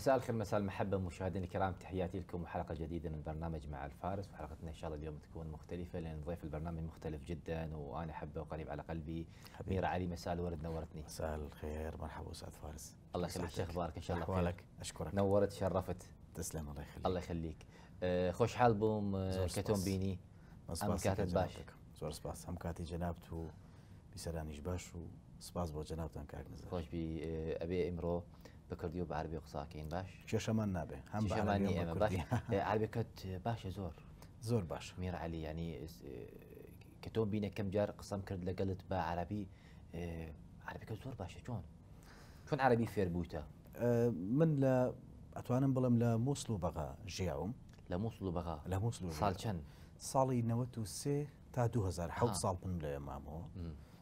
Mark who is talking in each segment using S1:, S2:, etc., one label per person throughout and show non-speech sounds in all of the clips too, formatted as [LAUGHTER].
S1: مساء الخير مساء المحبه مشاهدينا الكرام تحياتي لكم وحلقه جديده من برنامج مع الفارس وحلقتنا ان شاء الله اليوم تكون مختلفه لان ضيف البرنامج مختلف جدا وانا احبه وقريب على قلبي مير علي مساء الورد نورتني مساء الخير مرحبا استاذ فارس الله يخليك شو اخبارك ان شاء الله احوالك اشكرك نورت شرفت تسلم الله يخليك الله يخليك آه، خوش حال بوم آه، كتوم بيني ام كاتت باش
S2: زور سباس أم كاتي جنابتو بسرانيش باش وسباس سباس بو أم كاك
S1: خوش بي آه، ابي امرو بە کردی عربی بە عربی قساکەین باش
S2: کێشەمان نابێ هم بەمانی عربی باش [LAUGHS]
S1: إيه، عربی کت باش زور زور باش میر علی یعنی يعني، کتون إيه، بینه کم جار قسم کرد لەگەلت با عربی إيه، عربی کت زور باشه چون چون عربی فیر فێربووتە
S2: من ل اتوانم بلم ل موصلو آه. و بەغا ل موصلو مۆسل ل موصلو سال چن سالی نوتو سه تا 93 تا 2010 ساڵ پن لێ مامەوە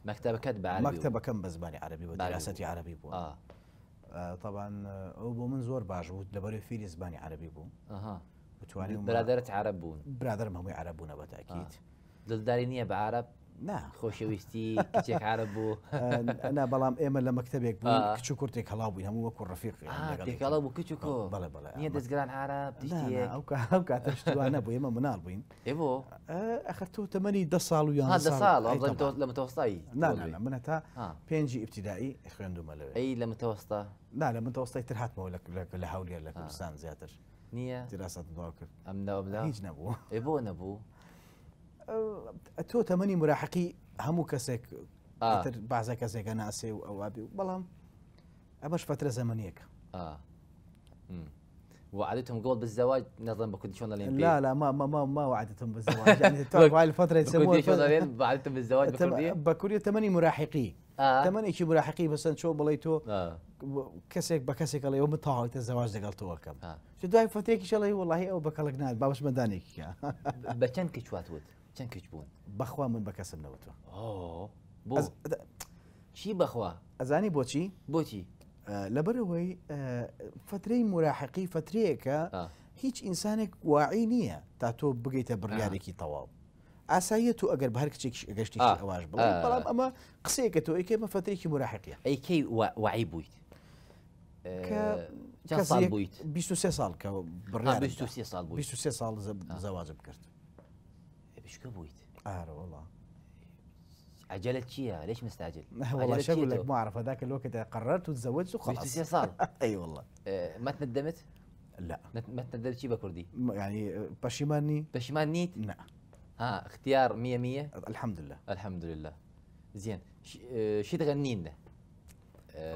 S2: مەکتتەبەکەت بە مەکتتەبەکەم بە زمانی عربی بە دراستی عربی بووە. آه. آه، طبعا ئەو آه، بۆ من زور باش بوو لەبەری فیلی عربي بو اها بتوانین برادرت عرب بوون برادر مهمي عرب بوونە بەتاکییت آه. دڵداری نییە بە عرب نا خۆشەویستی کچێک عرب بوو ئەنا آه، بەڵام ئێمە لە مەکتتەبێک آه. کچ و کورتێک هەڵاو آه هەموو وەکو ڕفیقیڵا آه، بوو بلا
S1: بلا کۆ نیە دەستگران عرب ئەو
S2: کاتە شتوانە بو ئێمە منال بووین ئێبۆ آخر تو تەمەنی دە ساڵ و لما ساڵ لە متۆستایی نانە منە تا پێنجی ئیبتیدایی خوێندومە لەوێ ئەی لە متەوەستا نا لە متەوەستای تر هاتمەوە لە هەولێر لە کوردستان زیاتر نییە دیراست دوا کرد ئەم هیچ نەبوو ئێ بۆ نەبوو. تو تمني مراحقي همو كسك هەموو آه. کەسێک كسك انا اسي او ابي و ابش فتره زمنيك
S1: اه وعدتهم قول بالزواج نظرا بكونديشن الاولمبي لا لا
S2: ما ما ما, ما وعدتهم بالزواج [LAUGHS] يعني هاي الفتره يسموها
S1: وعدتهم بالزواج بكوريا
S2: بكوريا تمني مراحقي آه. ثمانية شي مراحقي بس شو بليتو آه. كسك بكسك الله يوم طاعه الزواج ده ئەڵێ ئەو آه. شو دەگەڵ فتيك ان شاء الله والله او بكلك نات بابش مدانيك بە چەند کەچواتوت چەند کچ بوون بەخوا من بە کەسم نەوتوە چی بەخوا ئەزانی بۆچی بۆچی لەبەرەوەی فترەی مراحقی فترەیەکە هیچ ئینسانێک واعی نییە تا تۆ بگەیتە بڕیارێکی تەواو ئاساییە تو ئەگەر بە هەر کچێکش گەشتی ئەواش بڵام ئەمە قسێکە تۆ ئەیکێ بە فترێکی مراحقیە ئەیکەی وعی بوویت بوویت 23 ساڵ کە بڕ 23 ساڵ 23 ساڵ زەواجب کرد شكون اعرف والله
S1: عجلت شيء ليش مستعجل؟ [LAUGHS] والله شو اقول لك
S2: ما اعرف هذاك الوقت قررت وتزوجت وخلاص
S1: صار [LAUGHS] اي والله آه، ما تندمت؟ لا ما تندمت شيء بكردي يعني باشيماني آه، بشيمانيت؟ لا ها اختيار 100 100 الحمد لله الحمد لله زين آه، شي تغني لنا؟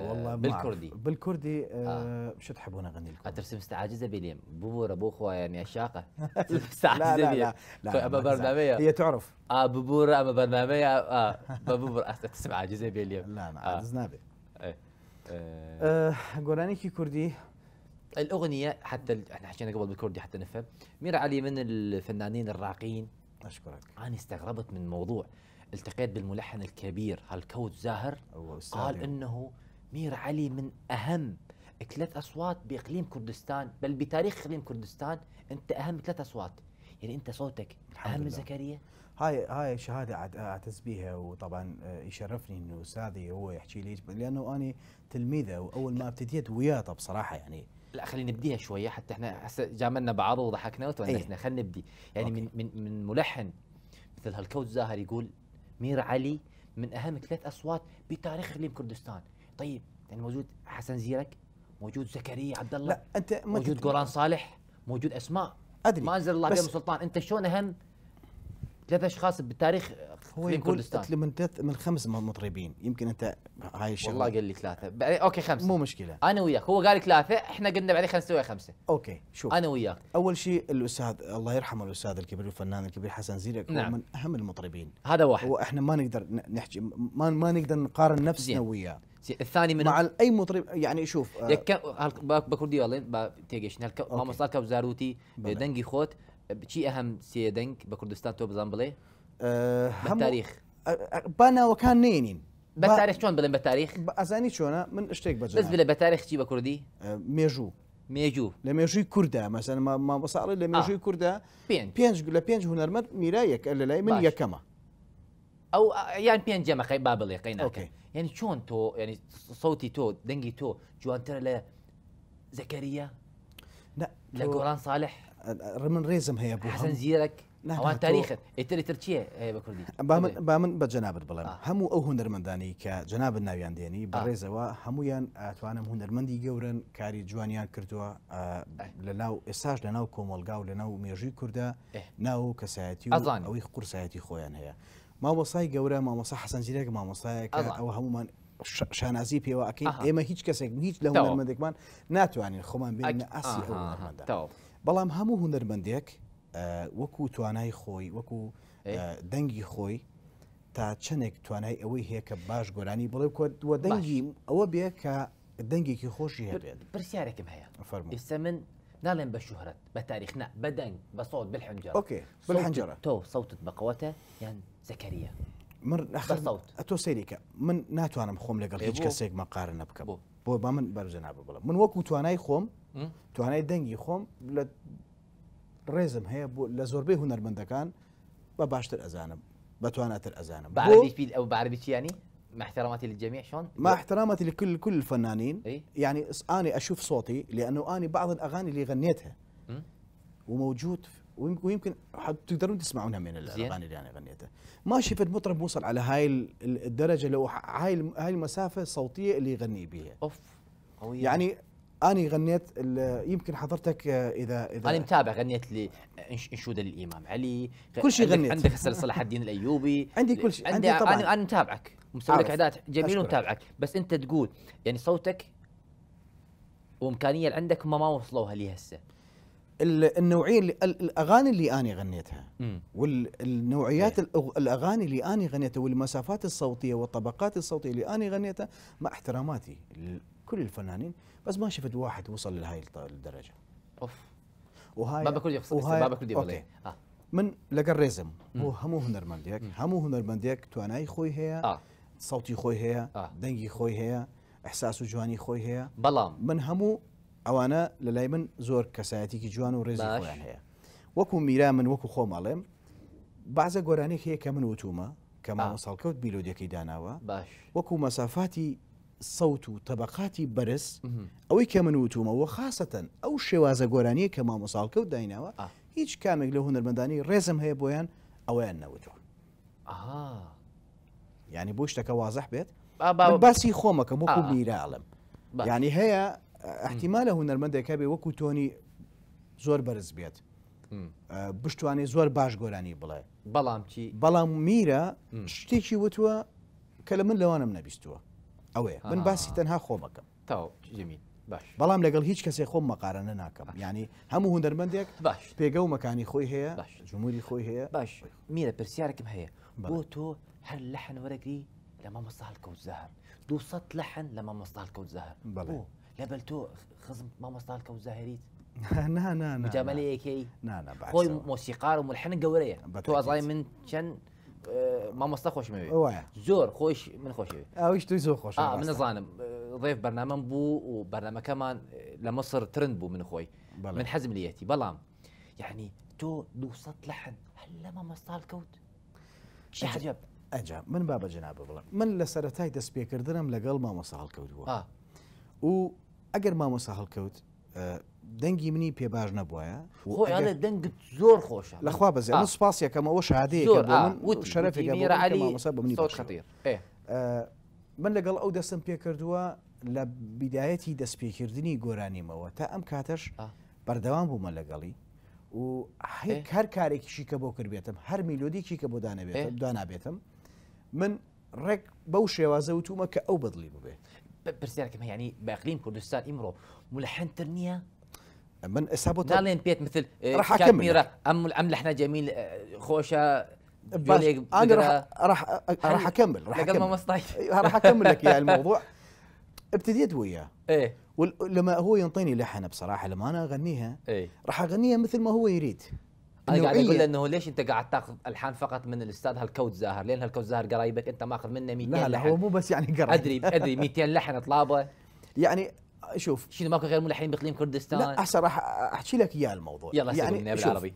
S1: والله بالكردي
S2: بالكردي آه،, آه. شو تحبون اغني
S1: لكم؟ ترسم مستعجزه بليم ببور ابو اخوه يعني الشاقه [LAUGHS] [LAUGHS] مستعجزه لا لا لا, لا اما برنامج هي تعرف اه ببور اما برنامج اه ببور ترسم عاجزه بليم لا لا آه. نابي إيه. إيه. آه، كي كردي الاغنيه حتى احنا حكينا قبل بالكردي حتى نفهم مير علي من الفنانين الراقيين اشكرك انا استغربت من موضوع التقيت بالملحن الكبير هالكوت زاهر قال انه مير علي من أهم ثلاث أصوات بإقليم كردستان بل بتاريخ إقليم كردستان أنت أهم ثلاث
S2: أصوات يعني أنت صوتك أهم من زكريا هاي هاي شهاده اعتز بها وطبعا آه، يشرفني انه استاذي هو يحكي لي لانه انا تلميذه واول ما ابتديت وياه بصراحه يعني
S1: لا خلينا نبديها شويه حتى احنا هسه جاملنا بعض وضحكنا وتونسنا إيه. خلينا نبدي يعني من من من ملحن مثل هالكوت زاهر يقول مير علي من اهم ثلاث اصوات بتاريخ اقليم كردستان طيب يعني موجود حسن زيرك موجود زكريا عبد الله لا انت موجود قران صالح موجود اسماء ادري ما انزل الله بهم سلطان انت شلون اهم ثلاث اشخاص بالتاريخ هو يقول كلمنتات
S2: من ثلاث من خمس مطربين يمكن انت هاي الشغله والله قال لي ثلاثه بعدين اوكي خمسه مو مشكله
S1: انا وياك هو قال لي ثلاثه احنا قلنا بعدين خلينا نسويها خمسه اوكي شوف انا وياك
S2: اول شيء الاستاذ الله يرحمه الاستاذ الكبير الفنان الكبير حسن زيرك نعم. هو من اهم المطربين هذا واحد واحنا ما نقدر نحكي ما, ما نقدر نقارن نفسنا وياه الثاني من مع اي مطرب يعني شوف
S1: بكردي والله تيجيش ما كاب زاروتي دنجي خوت چی اهم سي دنج بكردستان تۆ بزان أه بالتاريخ آه، آه،
S2: بنا وكان نينين بالتاريخ شلون بلن بالتاريخ؟ ازاني شلون من اشتيك بجنا بس بلن بالتاريخ تجيبه كردي؟ آه، ميجو ميجو لميجو كردا مثلا ما ما بصار لميجو كردا بينج بينج لبينج هنا مر ميرا يك الا من يكما
S1: او يعني بينج ما خي بابل يقينا اوكي يعني شلون تو يعني صوتي تو دنجي تو جوان ترى زكريا
S2: لا لا لقران صالح رمن ريزم هي ابو حسن زيرك
S1: ئەوان تاریخت ئیتری تر چیە بەکردی
S2: با من بە جەنابەت بڵێم هەموو ئەو هوەرمەندانی کە جەناب ناویان دێنی بەڕێزەوە هەمویان ئەتوانم هوەرمەندی گەورن کاری جوانیان کردووە لە ناو ئێساش لە ناو کۆمەلگا و لە ناو مێژوی کووردا ناو کەسایەتی ئەزان ئەوەی قورسایەتی خۆیان هەیە مامۆسای گەورە مامۆسا حەسەنجیرێک مامۆسایە ئەوە هەمومان شانازی پێوە ئەکەین ئێمە هیچ کەسێک هیچ لە هوەرمەندێکمان ناتوانین خۆمان بێنە ئاسی هوەرمەندە بەڵام هەموو هوەرمەندێک وەکو توانای خۆی وەکو دەنگی خۆی تا چنێک توانای ئەوەی هەیە کە باش گۆرانی بڵێ کۆوە دەنگی ئەوە بێ کە دەنگێکی
S1: خۆشی هەبێت پرسیارێکم هەیە ئێستا من ناڵێن بە شوهرت بە تاریخنا بەدەنگ بە سەوت بلحنجە بلحنجرە
S2: تۆ سەوتت بەقەوەتە یان زەکەریە منوت ئەتۆ سەریکە من ناتوانم خۆم لەگەڵ هیچ کەسێک مەقارە نەبکە بۆ بۆ با من بەرزە نابە بڵم من وەکو توانای خۆم توانای دەنگی خۆم لە ريزم هي بو لزوربي هنر من دكان باشتر ئەزانم بتواناتر أزانا بعربي
S1: في أو بعربي يعني مع احتراماتي للجميع شلون؟
S2: مع احتراماتي لكل كل الفنانين إيه؟ يعني أنا أشوف صوتي لأنه أنا بعض الأغاني اللي غنيتها وموجود ويمكن تقدرون تسمعونها من الاغاني اللي انا غنيتها ما شفت مطرب وصل على هاي الدرجه لو هاي هاي المسافه الصوتيه اللي يغني بها اوف قوية يعني اني غنيت يمكن حضرتك آه، اذا اذا انا
S1: متابع غنيت لي انشوده للامام علي كل شيء غنيت عندك هسه صلاح الدين الايوبي [LAUGHS] عندي كل شيء عندي, عندي طبعا انا متابعك مسوي لك اعداد جميل ومتابعك بس انت تقول يعني صوتك وامكانيه اللي عندك ما ما وصلوها لي هسه
S2: النوعيه اللي الاغاني اللي اني غنيتها والنوعيات إيه. الاغاني اللي اني غنيتها والمسافات الصوتيه والطبقات الصوتيه اللي اني غنيتها مع احتراماتي كل الفنانين بس ما شفت واحد وصل لهي الدرجه اوف وهاي بابا كل يقصد وهاي بابا كل دي اوكي آه. من لقريزم هو همو هنرمانديك همو هنرمانديك تو تواناي خوي هي آه. صوتي خوي هي آه. دنجي خوي هي احساس جواني خوي هي بلام من همو اوانا لەلای من زۆر کەسایەتێکی جوان و ڕێزی خۆیان هەیە وەکو میرا من وكو خو مالم بازە گۆرانێک هي كمن وتوما كما کە ماوە ساڵکەوت داناوا باش وكو مسافاتي سەوت و تەبقاتی بەرز ئەوەی کە من وتومەوە خاستەن ئەو شێوازە گۆرانیە کە مامۆساڵکەوت داینەوە هیچ کامێک لە هوەرمەندانی ڕێزم هەیە بۆیان ئەویان نەوتوە ینی بۆ شتەکە وازەح بێت باسی خۆمەکەم وەکو بیراڵم ینی هەیە احتیما لە هوەرمەندێکە بێ وەکو تۆنی زۆر بەرز بێت بشتوانێ زۆر باش گۆرانی بڵێ بەڵام چی بەڵام میرە شتێکی وتووە کە لە من لەوانم نەبیستووە اوه من آه. باسی تنها خو بکەم
S1: تاو جمی
S2: بەڵام لەگەڵ هیچ کەسێک خۆم مەقارنە ناکەم ینی هەموو هوەرمەندێک باش پێگە مكاني مەکانی هي باش جمهوری خۆی هي باش میرە پرسیارێکم هەیە بو تو هر لحن
S1: حەنەوەرەگری لما مصطفى الكوزهر دو سط لحن لما مصطفى الكوزهر بلى لبل تو خزم ما مصطفى الكوزهريت
S3: نا [LAUGHS] نا نا مجاملة كي نا نا بعد خوي
S1: موسيقار وملحن قورية تو ازاي من شن آه، ما مامۆستا خۆشمەوێ زور خوش من خوش خۆشەوێ
S2: آه، تو زور خوش اه, آه، من زانم
S1: ضيف برنامج بو وبرنامج كمان لمصر ترند بو من خۆی من حەزم يعني تو دو تۆ لحن لەحن ما لە مامۆستال
S2: شي شحجب ئەجا من بابە جناب بڵم من لە ما دەستپێکردنم لەگەڵ مامۆسا اه و ما مامۆسا هەڵکەوت دەنگی منی پێ باش نەبووە خۆیانە دەنگ زۆر خۆشە لەخوا بەزێ سوپاسیەکەم ئەوە شادەیەشەرەفێکەڵ من لەگەڵ ئەو دەستم پێ کردووە لە بیدایەتی دەستپێکردنی گۆرانیمەوە تا ئەم کاتەش بەردەوام بوومە لەگەڵی و هەر کارێکیشی کە بۆ کردبێتم هەر میلۆدیکی کە بۆ دانەبێت دانابێتم من ڕێک بەو شێوازە وتومە کە ئەو بەدلی
S1: ببێ پرسیارکەم هیانی باقلیم کوردستان ئیمڕۆ مولەحنتر نییە من سابوتا نالين بيت مثل آه، راح اكمل ام لحنا جميل آه، خوشه انا راح راح راح اكمل راح اكمل راح اكمل لك يا الموضوع
S2: [LAUGHS] ابتديت وياه ايه ولما هو ينطيني لحن بصراحه لما انا اغنيها ايه راح اغنيها مثل ما هو يريد انا قاعد اقول له
S1: انه ليش انت قاعد تاخذ الحان فقط من الاستاذ هالكوت زاهر لان هالكوت زاهر قرايبك انت ماخذ منه 200 لا لا لحن. هو مو
S2: بس يعني قرايب ادري ادري 200
S1: لحن طلابه يعني شوف شنو ماكو غير ملحنين باقليم كردستان لا هسه
S2: راح احكي لك اياه الموضوع يلا يعني بالعربي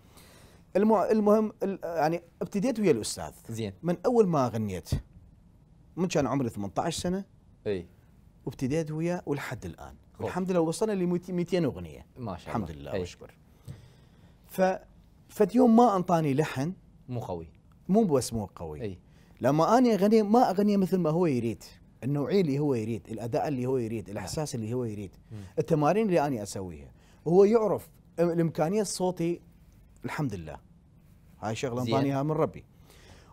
S2: المو... المهم يعني ابتديت ويا الاستاذ زين من اول ما غنيت من كان عمري 18 سنه اي وابتديت وياه ولحد الان خوف. الحمد لله وصلنا ل 200 اغنيه ما شاء الله الحمد لله واشكر ف فد يوم ما انطاني لحن مو قوي مو بس مو قوي اي لما اني اغني ما اغني مثل ما هو يريد النوعيه اللي هو يريد الاداء اللي هو يريد نعم. الاحساس اللي هو يريد التمارين اللي انا اسويها هو يعرف الامكانيه الصوتي الحمد لله هاي شغله انطانيها من ربي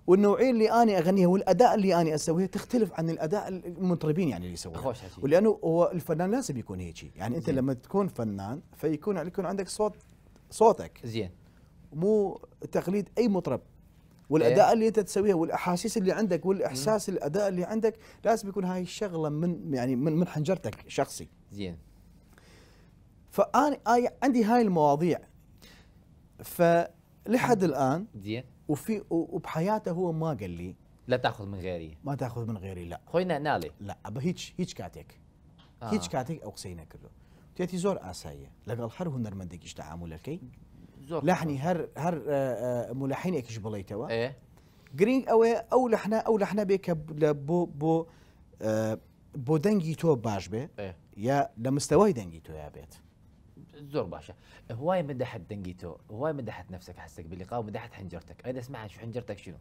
S2: والنوعيه اللي انا اغنيها والاداء اللي انا اسويها تختلف عن الاداء المطربين يعني اللي يسوونه ولانه هو الفنان لازم يكون هيك يعني انت لما تكون فنان فيكون يكون عندك صوت صوتك زين مو تقليد اي مطرب إيه. والاداء اللي انت تسويها والاحاسيس اللي عندك والاحساس مم. الاداء اللي عندك لازم يكون هاي الشغله من يعني من من حنجرتك شخصي زين اي عندي هاي المواضيع فلحد الان زين وفي وبحياته هو ما قال لي
S1: لا تاخذ من غيري
S2: ما تاخذ من غيري لا خوينا نالي لا ابا هيك هيك كاتك آه. هيك كاتك او قسينا كله تيتي زور اسايه لقال الحر هنر مندك ايش تعامل الكي لحني هر هر آه، آه، مولحینێکیش بڵیتەوە بليتوا جرينج إيه. أو أو لحنا أو لحنا بيك بۆ بو بو آه، دنجي تو باش بي إيه. يا لمستوى دنجي
S1: تو يا بيت زور باشا هواي مدحت دنجي تو هواي مدحت نفسك حسك باللقاء ومدحت حنجرتك أنا أسمع شو حنجرتك شنو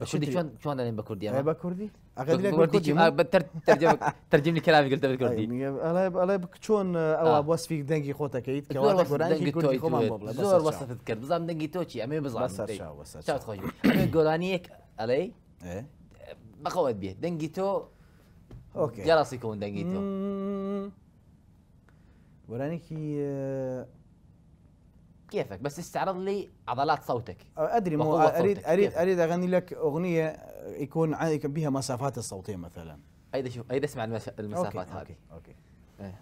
S3: بكردي شلون شلون انا بكردي انا
S1: بكردي اغادي
S2: بكردي آه، ترجم ترجم لي كلامي قلت بكردي طيب، انا انا بكشون او بوصفي دنجي خوتا كيت زور دنجي توي زور وصف تذكر بزام
S1: دنجي توشي امي بزام بس شاو طيب، بس شاو تخوي امي جولانيك علي ايه بخوت بيه دنجي تو اوكي جرس يكون دنجي تو
S2: ورانيكي آه،
S1: كيفك بس استعرض لي عضلات صوتك ادري مو اريد صوتك. اريد كيف.
S2: اريد اغني لك اغنيه يكون عليك بها مسافات الصوتيه مثلا ايد شوف ايد اسمع المسافات أوكي. هذه اوكي اوكي إيه.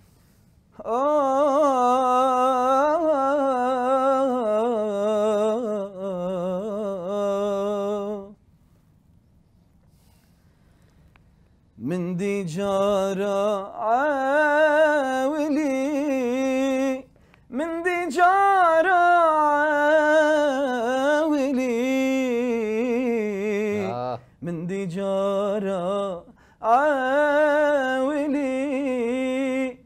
S3: من ديجارة عاولي جارا عاولي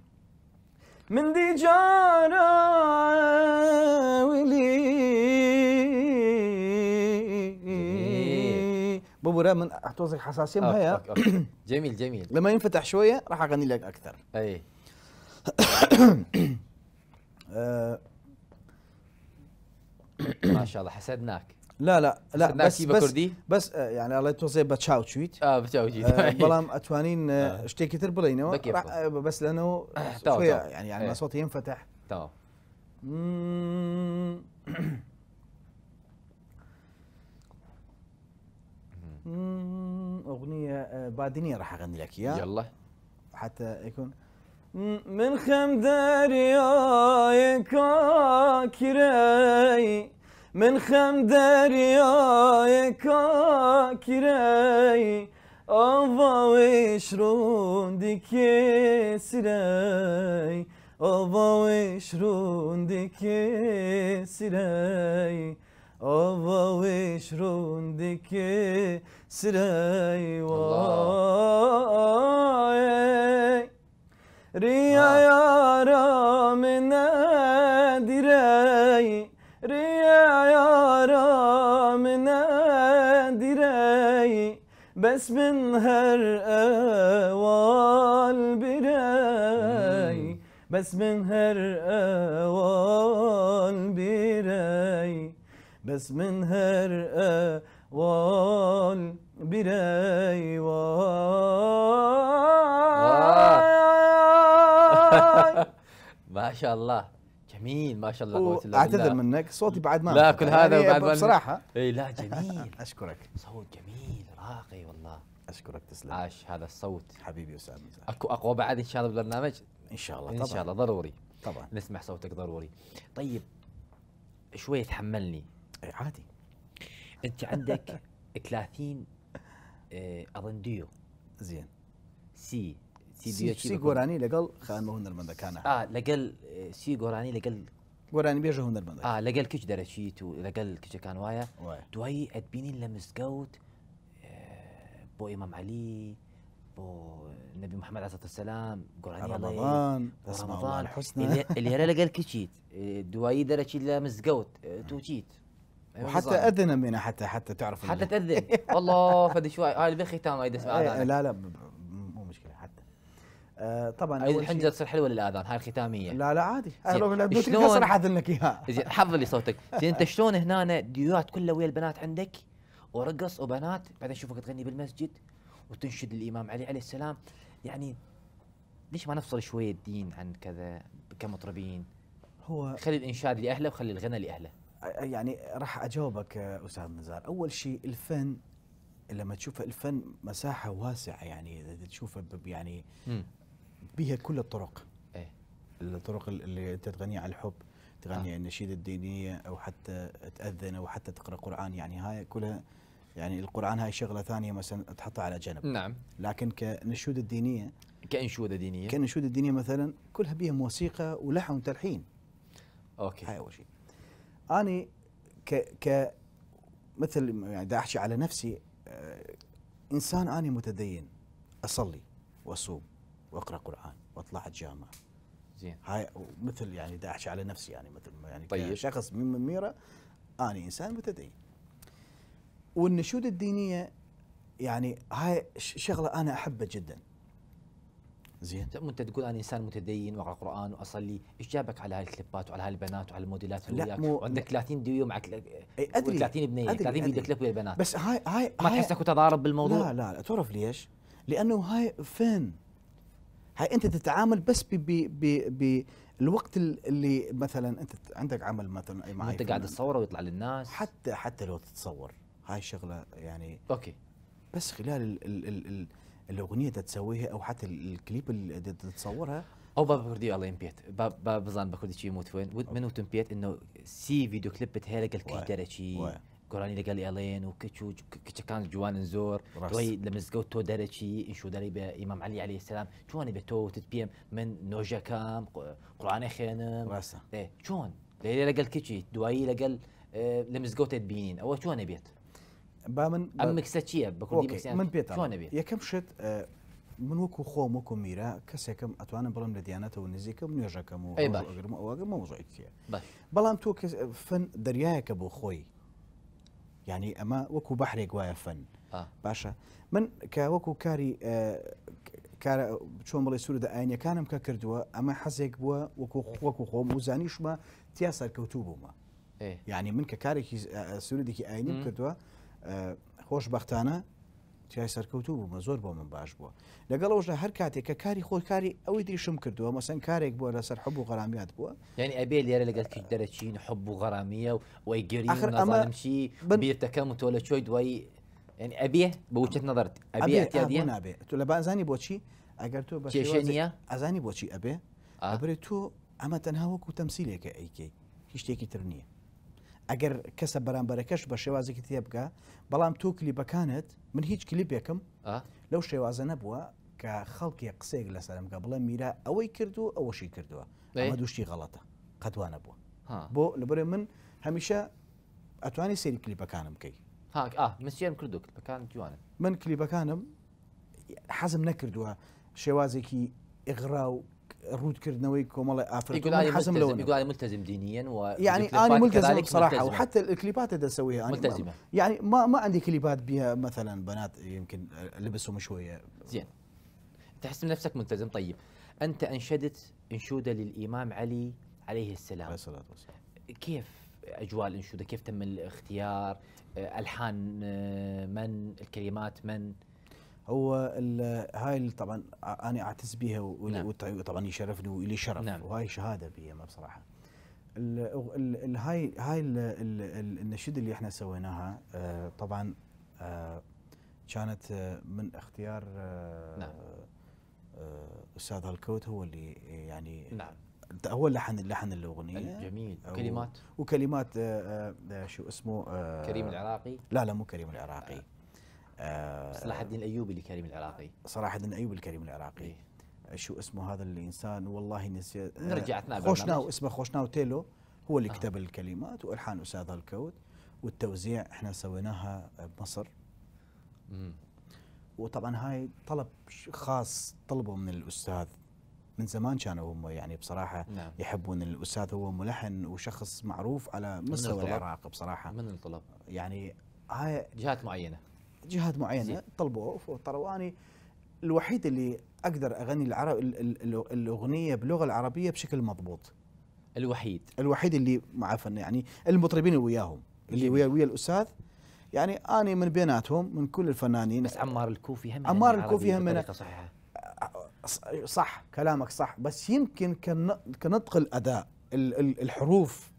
S3: من دي جارا عاولي
S2: بابو من احتوزك حساسيه هي [COUGHS] جميل جميل لما ينفتح شويه راح اغني لك اكثر اي [COUGHS] آه. ما شاء الله حسدناك لا لا لا بس بس بس آه، يعني الله يتوصي بتشاو شويت اه بتشاو شويت آه، [LAUGHS] إيه. بلام اتوانين اشتي آه، كثير بلينو بس لانه شوية يعني يعني إيه. صوتي ينفتح تمام [CLEARS THROAT] أغنية بعدين راح أغني لك إياها يلا حتى يكون
S3: من خم يا كاكري من خم دریای کاکرای آوا وش رون دیکی سرای آوا وش رون دیکی سرای آوا وش رون دیکی سرای وای ریا یارا من ندیرای بس من اوال براي بس من اوال براي بس من اوال براي واي [LAUGHS]
S1: ما شاء الله جميل ما شاء الله اعتذر منك
S2: صوتي بعد ما لا كل هذا يعني إيه، بعد ما بصراحه
S1: اي لا جميل [LAUGHS] اشكرك صوت جميل راقي والله اشكرك تسلم عاش هذا الصوت حبيبي اسامه اكو اقوى بعد ان شاء الله بالبرنامج ان شاء الله طبعا ان شاء الله ضروري طبعا نسمع صوتك ضروري طيب شوي تحملني إيه، عادي انت عندك 30 اظن ديو زين سي سي سي گۆرانی
S2: لەگەڵ سي هوەرمەندەکانە
S1: لەگەل سی گۆرانی لەگەل گۆرانی بێژە اه لقل كيش دەرەچیت و لەگەل کچەکان وایە وايا دوي ادبيني لمسكوت بو امام علي بو نبي محمد عليه الصلاه والسلام قراني رمضان رمضان الحسنى اللي هلا قال كيتشيت دواي درجي لا مزقوت توتيت أيوة، وحتى اذن
S2: منها حتى حتى تعرف حتى
S1: تاذن [LAUGHS] والله فدي شوي هاي آه بختام هاي اسمع إيه، لا
S2: لا مو مشكله
S1: حتى آه طبعا الحين تصير حلوه للاذان هاي الختاميه لا لا عادي شلون راح اذن لك اياها حفظ لي صوتك زين انت شلون هنا ديوات كلها ويا البنات عندك ورقص وبنات بعدين اشوفك تغني بالمسجد وتنشد الامام علي عليه السلام يعني ليش ما نفصل شويه الدين عن كذا كمطربين
S3: هو
S2: خلي الانشاد لاهله وخلي الغنى لاهله يعني راح اجاوبك استاذ نزار اول شيء الفن لما تشوفه الفن مساحه واسعه يعني تشوفه يعني بها كل الطرق ايه الطرق اللي انت تغني على الحب تغني آه. النشيد الدينيه او حتى تاذن او حتى تقرا قران يعني هاي كلها يعني القرآن هاي شغلة ثانية مثلا تحطها على جنب نعم لكن كنشودة دينية كأنشودة دينية كأنشودة دينية مثلا كلها بها موسيقى ولحن وتلحين أوكي هاي أول شيء أنا ك ك مثل يعني دا أحكي على نفسي آه إنسان اني متدين أصلي وأصوم وأقرأ قرآن وأطلع الجامع زين هاي مثل يعني دا أحكي على نفسي يعني مثل يعني طيب. كشخص من ميرة اني إنسان متدين والنشود الدينيه يعني هاي شغله انا احبها جدا زين طيب، انت تقول انا انسان متدين واقرا
S1: قران واصلي ايش جابك على هاي الكليبات وعلى هاي البنات وعلى الموديلات اللي وياك مو... وعندك 30 ديو معك إيه، ادري 30 بنيه 30 بنيه كليب ويا البنات بس
S2: هاي هاي ما تحس اكو تضارب بالموضوع لا لا, لا تعرف ليش؟ لانه هاي فن هاي انت تتعامل بس ب ب ب بالوقت اللي مثلا انت عندك عمل مثلا اي معي انت قاعد تصوره ويطلع للناس حتى حتى لو تتصور هاي شغله يعني اوكي بس خلال ال ال الـ الـ الاغنيه تسويها او حتى الكليب اللي تتصورها او باب كردي
S1: الله ينبيت باب بظن بكردي شي موت وين منو تنبيت انه سي فيديو كليب بتهلك الكيدر شي قراني لقال الين وكتشو كان جوان نزور توي لما زقوت تو درجي انشو داري بامام علي عليه السلام جواني بتو تتبيم من نوجا كام قراني خينم راسا ايه شون لقال كتشي دوي لقال آه، لمزقو تدبينين او شو بيت با من مکسە چییە من پێ
S2: یەکەم شت من وەکو خۆم وەکو میرە کەسێکم ئەتوانم بڵم لە دیانەتەوە نزیکەم نوێژەکەم و ئەوگەم مۆزۆیتە بەڵام تۆ فن دەریایەکە بۆ خۆی ینی ئەمە وەکو بەحرێک وایە فەن باشە من کە وەکو کاری چۆن بڵێ سووردا ئاینەکانم کە کردووە ئەمە حەزێک بووە وەکو وەکو خۆم وزانیشمە تیا سەرکەوتوو بوومە ینی من کە کارێکی سوورێکی ئاینیم کردووە خۆشببختانە تیای سەرکەوتوو بوومە زۆر بۆ من باش بووە لەگەڵ ئەوژە هەر کاتێک کە کاری خۆی کاری ئەوەی دیشم کردووە مەسەن کارێک بووە لەسەر حب و غەرامیات بووە
S1: یعنی ئەبێ لێرە لەگەڵ کی دەرەچین حب و غەرامیە و وی گەری ئەمەچی بنبیرتەکەم و تۆ لە چۆی دوایی ئەبێ بەوچێت نەدەرت ئەبێ نابێ
S2: تو لە بازانی بۆچی ئەگەر تۆ بەشێنە ئازانی بۆچی ئەبێ ئابرێت تۆ ئەمە تەنها وەکو تەمسیلێکە ئەیکەی هیچ شتێکی تر نییە ئەگەر کەسە بەرامبەرەکەش بە شێوازێکی تێ بکە بەڵام تۆ کلیپەکانت من هیچ کلیپێکم لەو شێوازە نەبووە کە خەڵکی قسێک لەسەرم کە بڵێ میرا ئەوەی کردو ئەوەشی کردووە لەمە دوشتی غەڵەتە قەتوانە بووە بۆ لەبرێ من هەمیشە ئەتوانی سێری کلیپەکانم بکەی
S1: مسیێن کردو کلیپەکان جوانن
S2: من کلیپەکانم حەزم نەکردووە شێوازێکی ئغرا و ڕوودکردنەوەی کۆمەڵی ئافریقی حەزم لەوە گوای ملتزم دينيا و يعني انا ملتزم بصراحه وحتى الكليبات اللي اسويها انا ملتزمه يعني ما ما عندي كليبات بها مثلا بنات يمكن لبسهم شويه زين تحس نفسك ملتزم طيب انت انشدت
S1: انشوده للامام علي عليه السلام عليه الصلاه والسلام كيف اجواء الانشوده كيف تم الاختيار الحان آه، من الكلمات من
S2: هو هاي طبعا انا اعتز بها نعم. وطبعا يشرفني ولي شرف نعم. وهاي شهاده بي ما بصراحه ال هاي هاي النشيد اللي احنا سويناها آه، طبعا آه، كانت آه، من اختيار نعم. استاذ هالكوت هو اللي يعني نعم. هو لحن لحن الاغنيه جميل كلمات وكلمات شو اسمه كريم العراقي لا لا مو كريم العراقي آه، صلاح الدين الايوبي لكريم العراقي صلاح الدين الايوبي لكريم العراقي إيه؟ شو اسمه هذا الانسان والله نسيت آه، نرجع اثناء خوشناو اسمه خوشناو تيلو هو اللي آه. كتب الكلمات والحان استاذ الكود والتوزيع احنا سويناها بمصر مم. وطبعا هاي طلب خاص طلبه من الاستاذ من زمان كانوا هم يعني بصراحه نعم. يحبون الاستاذ هو ملحن وشخص معروف على مستوى العراق بصراحه من الطلب يعني
S1: هاي جهات معينه
S2: جهات معينه طلبوه وطلبوا اني الوحيد اللي اقدر اغني العرب الاغنيه باللغه العربيه بشكل مضبوط الوحيد الوحيد اللي مع فن يعني المطربين اللي وياهم اللي ويا ويا الاستاذ يعني اني من بيناتهم من كل الفنانين بس عمار الكوفي هم عمار الكوفي هم صحيحه صح كلامك صح بس يمكن كنطق الاداء الحروف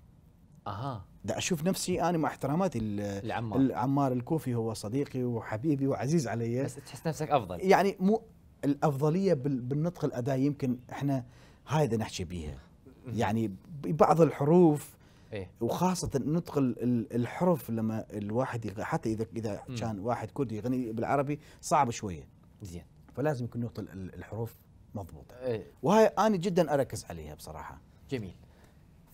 S2: اها دا اشوف نفسي انا مع احتراماتي لعمار العمار الكوفي هو صديقي وحبيبي وعزيز علي بس تحس نفسك افضل يعني مو الافضليه بالنطق الاداء يمكن احنا اذا نحكي بيها يعني ببعض الحروف إيه. وخاصة نطق الحرف لما الواحد حتى إذا إذا كان واحد كردي يغني بالعربي صعب شوية زين فلازم يكون نطق الحروف مضبوطة وهي إيه. وهاي أنا جدا أركز عليها بصراحة جميل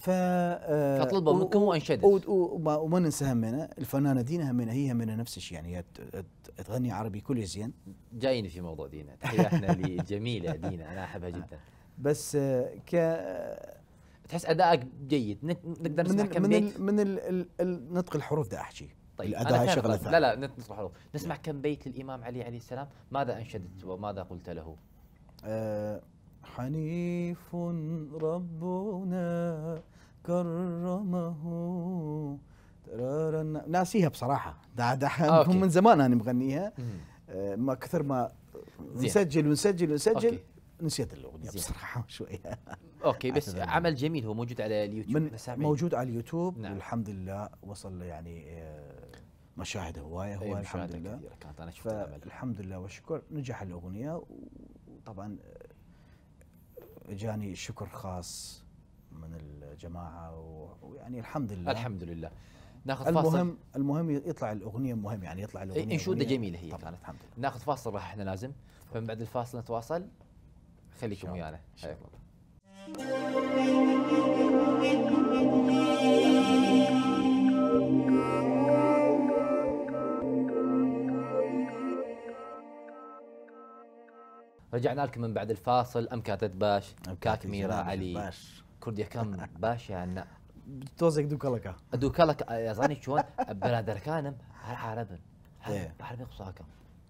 S2: ف آه، فطلبوا منكم وانشدت وما ننسى همنا الفنانه دينا همنا هي همنا نفس الشيء يعني تغني عربي كل زين
S1: جايين في موضوع دينا تحياتنا [LAUGHS] لجميله دينا انا احبها آه. جدا
S2: بس آه، ك
S1: تحس ادائك جيد نقدر نسمع كم من بيت
S2: من ال ال ال نطق الحروف ده احكي طيب الاداء شغله ثانيه لا
S1: لا نطق الحروف نسمع كم بيت للامام علي عليه السلام ماذا انشدت وماذا قلت له؟
S3: أه حنيف ربنا كرمه
S2: ناسيها بصراحه ده ده آه، [LAUGHS] أوكي. من زمان انا مغنيها آه، ما كثر ما نسجل ونسجل ونسجل نسيت الاغنيه بصراحه [LAUGHS] شويه
S1: اوكي بس عمل جميل هو موجود على اليوتيوب من موجود
S2: على اليوتيوب نعم. والحمد لله وصل يعني آه، مشاهد هوايه هو أيوة، الحمد لله كانت انا شفت الحمد لله والشكر نجح الاغنيه وطبعا جاني شكر خاص من الجماعه ويعني الحمد لله الحمد لله ناخذ فاصل المهم المهم يطلع الاغنيه مهم يعني يطلع الاغنيه إيه، انشوده جميله هي كانت الحمد لله ناخذ فاصل
S1: راح احنا لازم فمن بعد الفاصل نتواصل خليكم ويانا حياكم رجعنا لكم من بعد الفاصل ام كاتب باش ام كاكميرا علي باش. کوردیەکەم باشیان نە تۆزێک دوو کەڵەکە يا کەڵک شون چۆن بەرادەرەکانم هەر عرە بن عربي إيه. قساکەم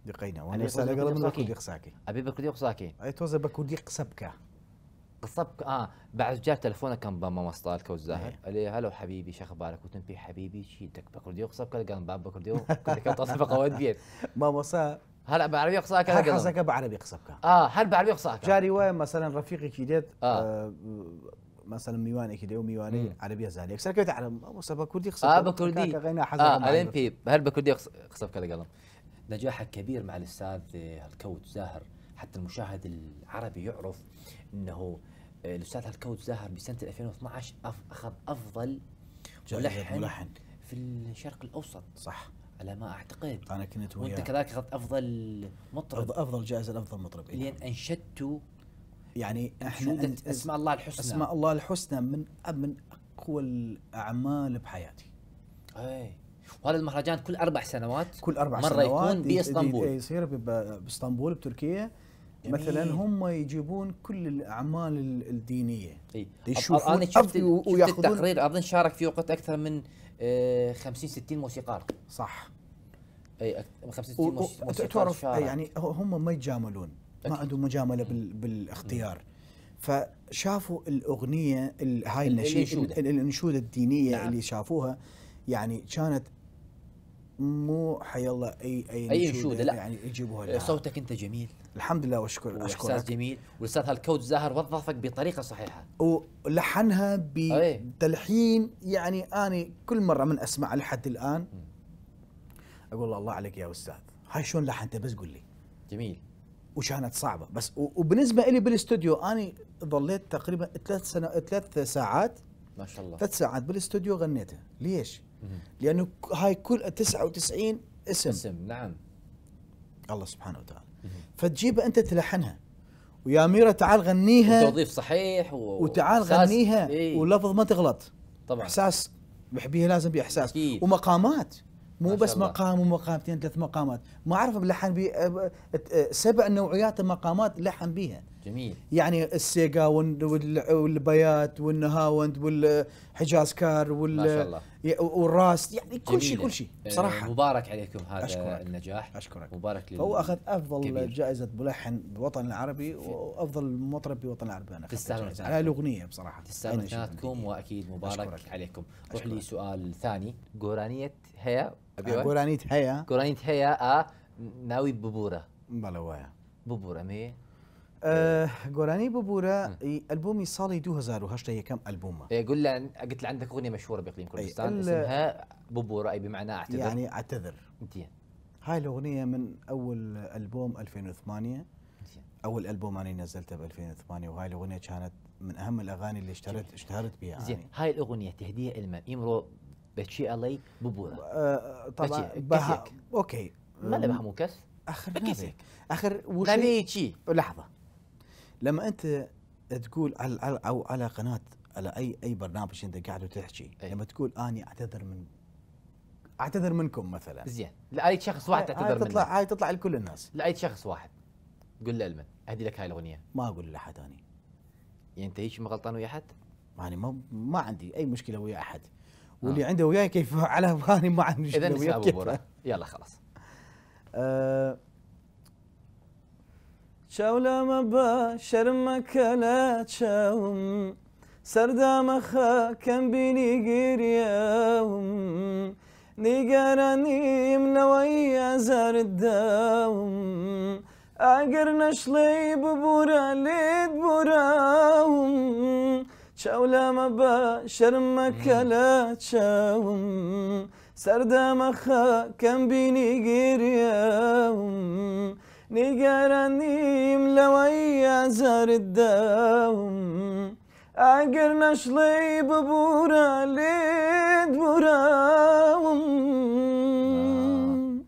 S1: دقينا وانا سال قال من كردي قصاكي ابي بكردي قصاكي اي کوردی بكردي قصبك قصبك اه بعد جاء تلفونه كان بما وصل لك والزاهر إيه. قال لي هلو حبيبي شو اخبارك كنت في حبيبي شي تك بكردي قصبك قال قال باب بكردي كان تصفى قواد بيت [LAUGHS] ما وصل هلا بعربي قصاك هل قصاك
S2: بعربي قصبك اه هل بعربي قصاك جاري وين مثلا رفيقي كي ديت آه. آه مثلا ميواني کی وميواني عربيه عربی اكثر یەکسەرکەوێت على سە كردي کوردی اه بكردي اه الان هەر
S1: هل بكردي قسە بکە لەگەڵم نجاح كبير مع الأستاذ آه، الكوت زاهر حتى المشاهد العربي يعرف أنه آه، الأستاذ الكوت زاهر بسنة 2012 أخذ أفضل ملحن, ملحن في الشرق الأوسط صح على ما اعتقد انا كنت وياه وانت كذلك اخذت افضل مطرب افضل
S2: جائزه لافضل مطرب إيه.
S1: لان انشدت
S2: يعني احنا اسماء الله الحسنى اسماء الله الحسنى من من اقوى الاعمال بحياتي
S1: اي وهذا المهرجان كل اربع سنوات كل اربع مرة سنوات مره يكون باسطنبول
S2: يصير باسطنبول بتركيا جميل. مثلا هم يجيبون كل الاعمال الدينيه اي يشوفون انا شفت, التقرير
S1: اظن شارك فيه وقت اكثر من 50 آه، 60 موسيقار صح اي 50 60 موسيقار تعرف يعني
S2: هم ما يتجاملون ما عندهم مجامله بالاختيار فشافوا الاغنيه هاي النشيد الانشوده الدينيه نعم. اللي شافوها يعني كانت مو الله اي اي, أي انشوده لا يعني يجيبوها لها. صوتك انت جميل الحمد لله واشكر اشكرك استاذ
S1: جميل والاستاذ هالكوت زاهر وظفك بطريقه صحيحه
S2: ولحنها بتلحين يعني اني كل مره من اسمع لحد الان اقول الله عليك يا استاذ هاي شلون لحنته بس قول لي جميل وكانت صعبه بس وبالنسبه لي بالاستوديو انا ظليت تقريبا ثلاث سنة ثلاث ساعات ما شاء الله ثلاث ساعات بالاستوديو غنيتها ليش؟ لانه هاي كل 99 اسم اسم نعم الله سبحانه وتعالى فتجيبها انت تلحنها ويا ميرا تعال غنيها
S1: توظيف صحيح و... وتعال غنيها إيه؟
S2: ولفظ ما تغلط طبعا احساس بحبيها لازم باحساس ومقامات مو بس مقام مقام ومقامتين ثلاث مقامات ما اعرف بلحن بي سبع نوعيات مقامات لحن بيها جميل يعني السيقا والبيات والنهاوند والحجاز كار وال ما شاء الله والراس يعني كل شيء كل شيء آه، بصراحه
S1: مبارك عليكم هذا أشكرك النجاح اشكرك مبارك لي هو اخذ افضل كبير.
S2: جائزه ملحن بالوطن العربي وافضل مطرب بالوطن العربي انا تستاهلون على الاغنيه
S1: بصراحه تستاهلون واكيد مبارك أشكرك. عليكم روح لي سؤال ثاني قورانيه هيا گۆرانیت هەیە گۆرانیت هەیە ئا ناوی مي بەڵە
S2: وایە ببوورەمێ گۆرانی ببوورە ئەلبومی ساڵی 2010 یەکەم ئەلبومە قل قلت عندك أغنية مشهورة بإقليم كردستان اسمها
S1: ببورة أي بمعنى أعتذر يعني أعتذر متين
S2: هاي الأغنية من أول ألبوم 2008 أول ألبوم أنا نزلته ب 2008 وهاي الأغنية كانت من أهم الأغاني اللي اشتهرت اشتهرت بها زين
S1: هاي الأغنية تهدية لمن؟ يمرو بچی ئەڵی
S2: ببووە ئۆکەی مەلە بە هەموو كس آخر اخر وشي لحظة لما أنت تقول على, على أو على قناة على أي أي برنامج أنت قاعد وتحكي إيه. لما تقول أني أعتذر من أعتذر منكم مثلا زين
S1: لأي شخص واحد تعتذر منه تطلع
S2: هاي تطلع لكل الناس لأي
S1: شخص واحد قول له المن أهدي لك هاي الأغنية ما أقول لأحد أني يعني أنت هيك غلطان
S2: ويا أحد؟ يعني ما ما عندي أي مشكلة ويا أحد واللي آه. عنده وياي كيف [LAUGHS] على
S3: بالي ما عندي اذا ابو يلا خلاص آه، ما چاولەمە بە شەرمەکە لە چاوم كان بيني بینی نيقراني من ويا زار ئازارداوم ئەگەر نشلي ببورا ليد بوراوم شاولا ما با چاولەمە كلا تشاوم چاوم ما خا بینی گیریەوم نیگەران نیم لەوەی ئازارت داوم ئەگەر نەشڵی ببوورە لێت بوراوم آه.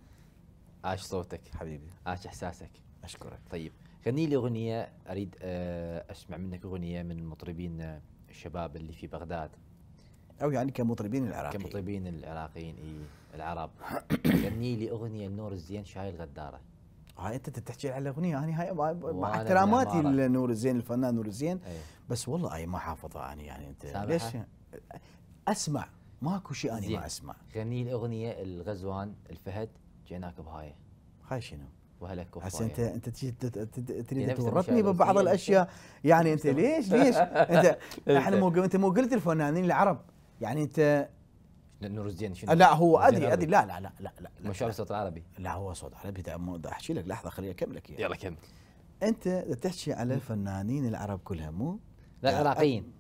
S1: عاش صوتك حبيبي عاش احساسك اشكرك طيب غني لي اغنيه اريد آه، اسمع منك اغنيه من مطربين آه، الشباب اللي في بغداد او يعني كمطربين العراقيين كمطربين العراقيين اي العرب غني [COUGHS] لي اغنيه نور الزين شايل غداره هاي آه، انت تحكي
S2: على اغنيه يعني هاي مع احتراماتي لنور الزين الفنان نور الزين أيه. بس والله اي ما حافظها انا يعني انت سامحة. ليش اسمع ماكو شيء انا ما اسمع غني
S1: الاغنيه الغزوان الفهد جيناك بهاي هاي شنو؟ وهلك وفاي هسه انت
S2: انت تريد يعني تورطني ببعض الاشياء يعني انت ليش ليش انت [LAUGHS] احنا مو انت مو قلت الفنانين العرب يعني انت نور الدين شنو؟ لا هو ادري ادري لا لا لا لا لا مش صوت عربي لا هو صوت عربي احكي لك لحظه خليني اكملك يعني. يلا كمل انت تحكي على الفنانين العرب كلها مو؟ لا العراقيين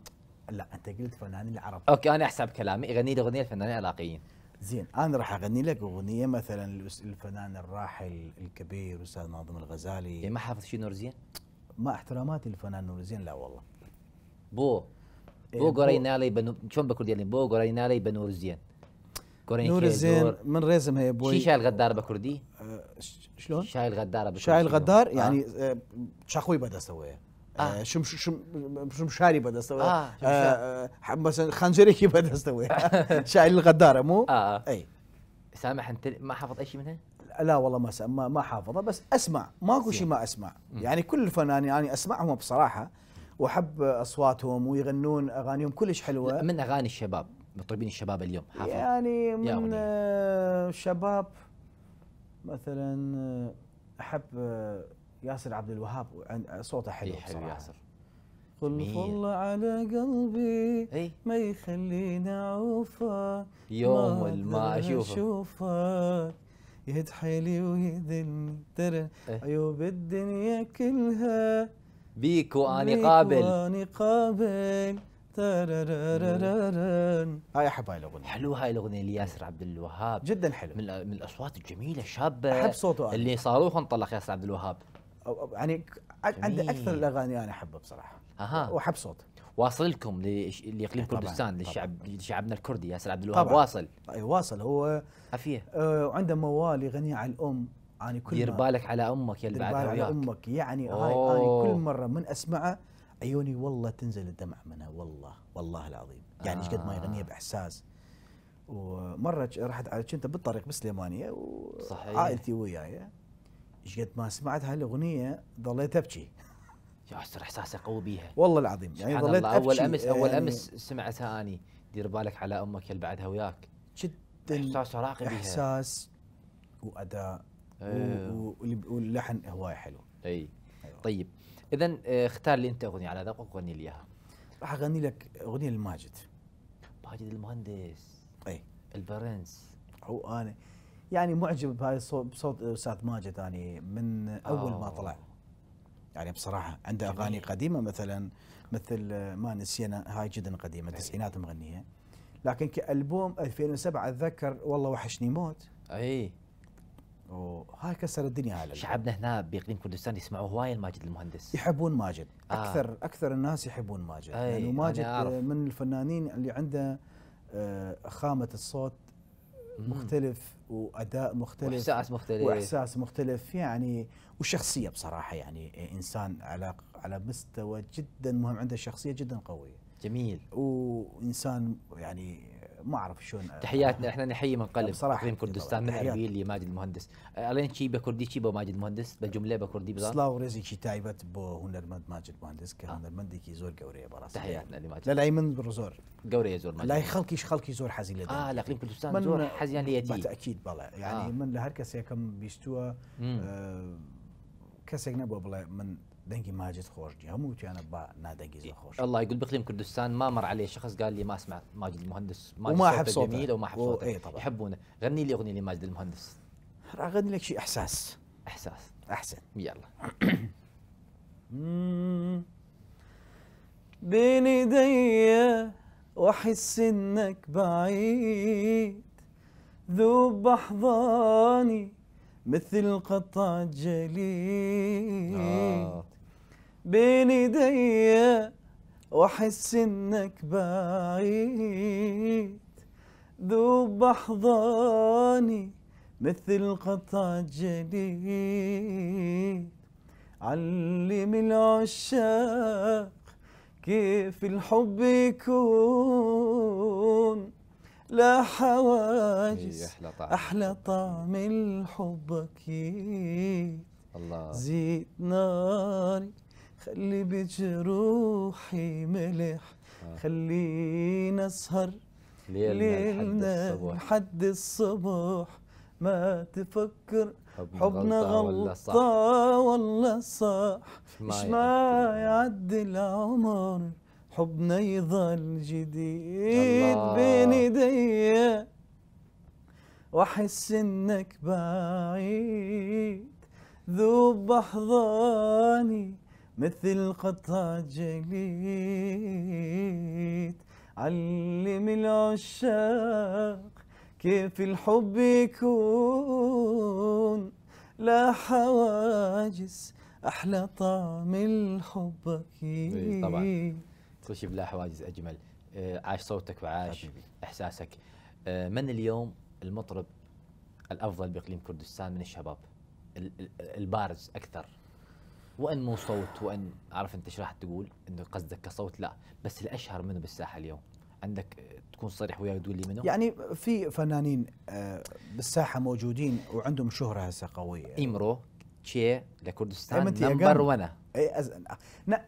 S2: لا انت قلت فنانين العرب اوكي انا
S1: احسب كلامي اغني لي اغنيه الفنانين العراقيين
S2: زين انا راح اغني لك اغنيه مثلا للفنان الراحل الكبير استاذ ناظم الغزالي يعني ما حافظ شيء نور زين؟ مع احتراماتي للفنان نور زين لا والله إيه، بو
S1: بو قرينا لي بنو شلون بكل ديالي بو قرينا لي بنور زين نور زين
S2: من ريزم هي بوي شايل
S1: غدار بكردي أه،
S2: شلون شايل غدار بكردي شايل غدار آه. يعني شخوي أه، شاخوي بدا سويها آه. آه، شم شم شم شاري بدا استوى آه. آه, آه، مثلا خنجره کی [LAUGHS] به دست الغداره مو آه. اي سامح انت ما حافظ اي شيء منها لا والله ما ما, ما حافظه بس اسمع ماكو شيء ما اسمع يعني كل الفنانين يعني اسمعهم بصراحه واحب اصواتهم ويغنون اغانيهم كلش حلوه من اغاني الشباب مطربين الشباب اليوم حافظ
S3: يعني من
S2: الشباب مثلا احب ياسر عبد الوهاب صوته حلو إيه، حلو ياسر قل الله
S3: على قلبي ايه؟ ما يخليني اعوفك يوم ما اشوفك يد حيلي ويذلني إيه. ترى عيوب الدنيا كلها بيك واني قابل بيك واني قابل هاي احب هاي الاغنيه حلو هاي الاغنيه لياسر عبد
S1: الوهاب جدا حلو من, من الاصوات الجميله الشابه احب صوته اللي صاروخ انطلق ياسر عبد الوهاب يعني
S2: عندي اكثر الاغاني انا احبها بصراحه اها واحب صوته
S1: واصلكم لاقليم كردستان للشعب لشعبنا الكردي ياسر عبد الوهاب واصل اي واصل هو
S2: عفيه آه وعنده موال يغني على الام يعني كل دير بالك على امك يا اللي بعد على امك يعني هاي انا كل مره من اسمعه عيوني والله تنزل الدمع منها والله والله العظيم يعني ايش آه. قد ما يغنيها آه. باحساس ومره رحت على كنت بالطريق بالسليمانيه وعائلتي وياي ايش قد ما سمعت هالاغنيه ضليت ابكي [LAUGHS] يا ياسر احساسه قوي بيها والله العظيم يعني ضليت ابكي اول امس اول يعني امس
S1: سمعتها اني دير بالك على امك اللي بعدها وياك جدا احساس راقي بيها احساس
S2: واداء أيوه. واللحن هواي
S1: حلو اي أيوه. طيب اذا آه، اختار لي انت اغنيه على ذوقك وغني لي اياها راح
S2: اغني لك اغنيه لماجد ماجد المهندس اي البرنس هو انا يعني معجب بهاي الصوت بصوت استاذ ماجد يعني من اول ما آه. طلع يعني بصراحه عنده اغاني قديمه مثلا مثل ما نسينا هاي جدا قديمه التسعينات مغنيه لكن كالبوم 2007 اتذكر والله وحشني موت اي وهاي كسر الدنيا على شعبنا هنا باقليم كردستان يسمعوا هوايه الماجد المهندس يحبون ماجد آه. اكثر اكثر الناس يحبون ماجد لانه يعني ماجد من الفنانين اللي عنده آه، خامه الصوت مختلف واداء مختلف واحساس مختلف واحساس مختلف يعني وشخصيه بصراحه يعني انسان على على مستوى جدا مهم عنده شخصيه جدا قويه جميل وانسان يعني ما اعرف شلون آه، تحياتنا [LAUGHS] احنا نحيي من قلب صراحه من كردستان من اربيل
S1: لماجد المهندس آه، الين شي بكردي شي بماجد المهندس بجمله بكردي بزار سلاو
S2: رزق شي تايبت بو هنرمند ماجد المهندس كهنرمندي آه. كي زور قوري براس تحياتنا لماجد لا لا يمن زور قوري زور لا يخلكي خلكي زور حزين اه لا الاقليم كردستان زور حزين ليتي بالتاكيد بلا يعني من هركس كم بيستوا آه نبو بلا من دنگی ماجد خوش دي هم وتيانا با نادنگي خوش الله
S1: يقول بقلم كردستان ما مر عليه شخص قال لي ما اسمع ماجد المهندس ما وما احب صوته جميل وما احب صوته ايه طبعا يحبونه غني لي اغنيه لماجد المهندس راح اغني لك شيء احساس احساس احسن يلا
S3: بين ايديا واحس انك بعيد ذوب احضاني مثل قطع جليد آه. بين ايديا واحس انك بعيد ذوب احضاني مثل قطع جديد علم العشاق كيف الحب يكون لا حواجز إيه، احلى طعم احلى طعم الحب اكيد الله زيد ناري خلي بجروحي ملح آه. خلينا اسهر ليلنا لحد الصبح ما تفكر حبنا غلطة والله صح مش ما يعدي العمر حبنا يضل جديد بين ايديا واحس انك بعيد ذوب بحضاني مثل قطع جليد علم العشاق كيف الحب يكون لا حواجز احلى طعم الحب اكيد إيه، طبعا
S1: كل شيء بلا حواجز اجمل آه، عاش صوتك وعاش حبيبي. احساسك آه، من اليوم المطرب الافضل باقليم كردستان من الشباب البارز اكثر وان مو صوت وان عارف انت ايش راح تقول انه قصدك كصوت لا بس الاشهر منه بالساحه اليوم عندك تكون صريح وياي وتقول لي منه
S2: يعني في فنانين آه، بالساحه موجودين وعندهم شهره هسه قويه
S1: امرو تشي
S2: لكردستان
S1: نمبر 1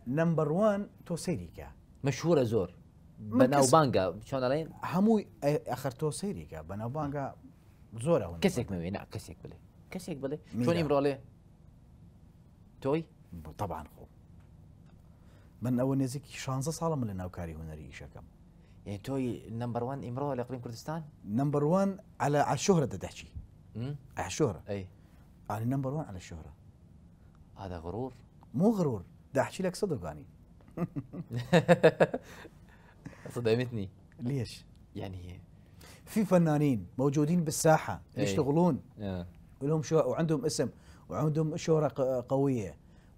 S2: نمبر 1 توسيريكا مشهوره
S1: زور بانجا
S2: شلون علينا؟ همو اخر توسيريكا بانجا زوره كسك مي نعم كسك بلي
S1: كسك بلي شلون امرو عليه؟
S2: توي طبعا خو من اول نزيك 16 صاله من لە هنري هوەری يعني توي نمبر 1 امراه لاقليم كردستان نمبر 1 على على الشهرة امم على الشهرة اي انا نمبر 1 على الشهرة هذا غرور مو غرور ده احكي لك صدق يعني [LAUGHS] صدمتني ليش؟ يعني في فنانين موجودين بالساحة يشتغلون آه. ولهم شو وعندهم اسم وعندهم شهرة قوية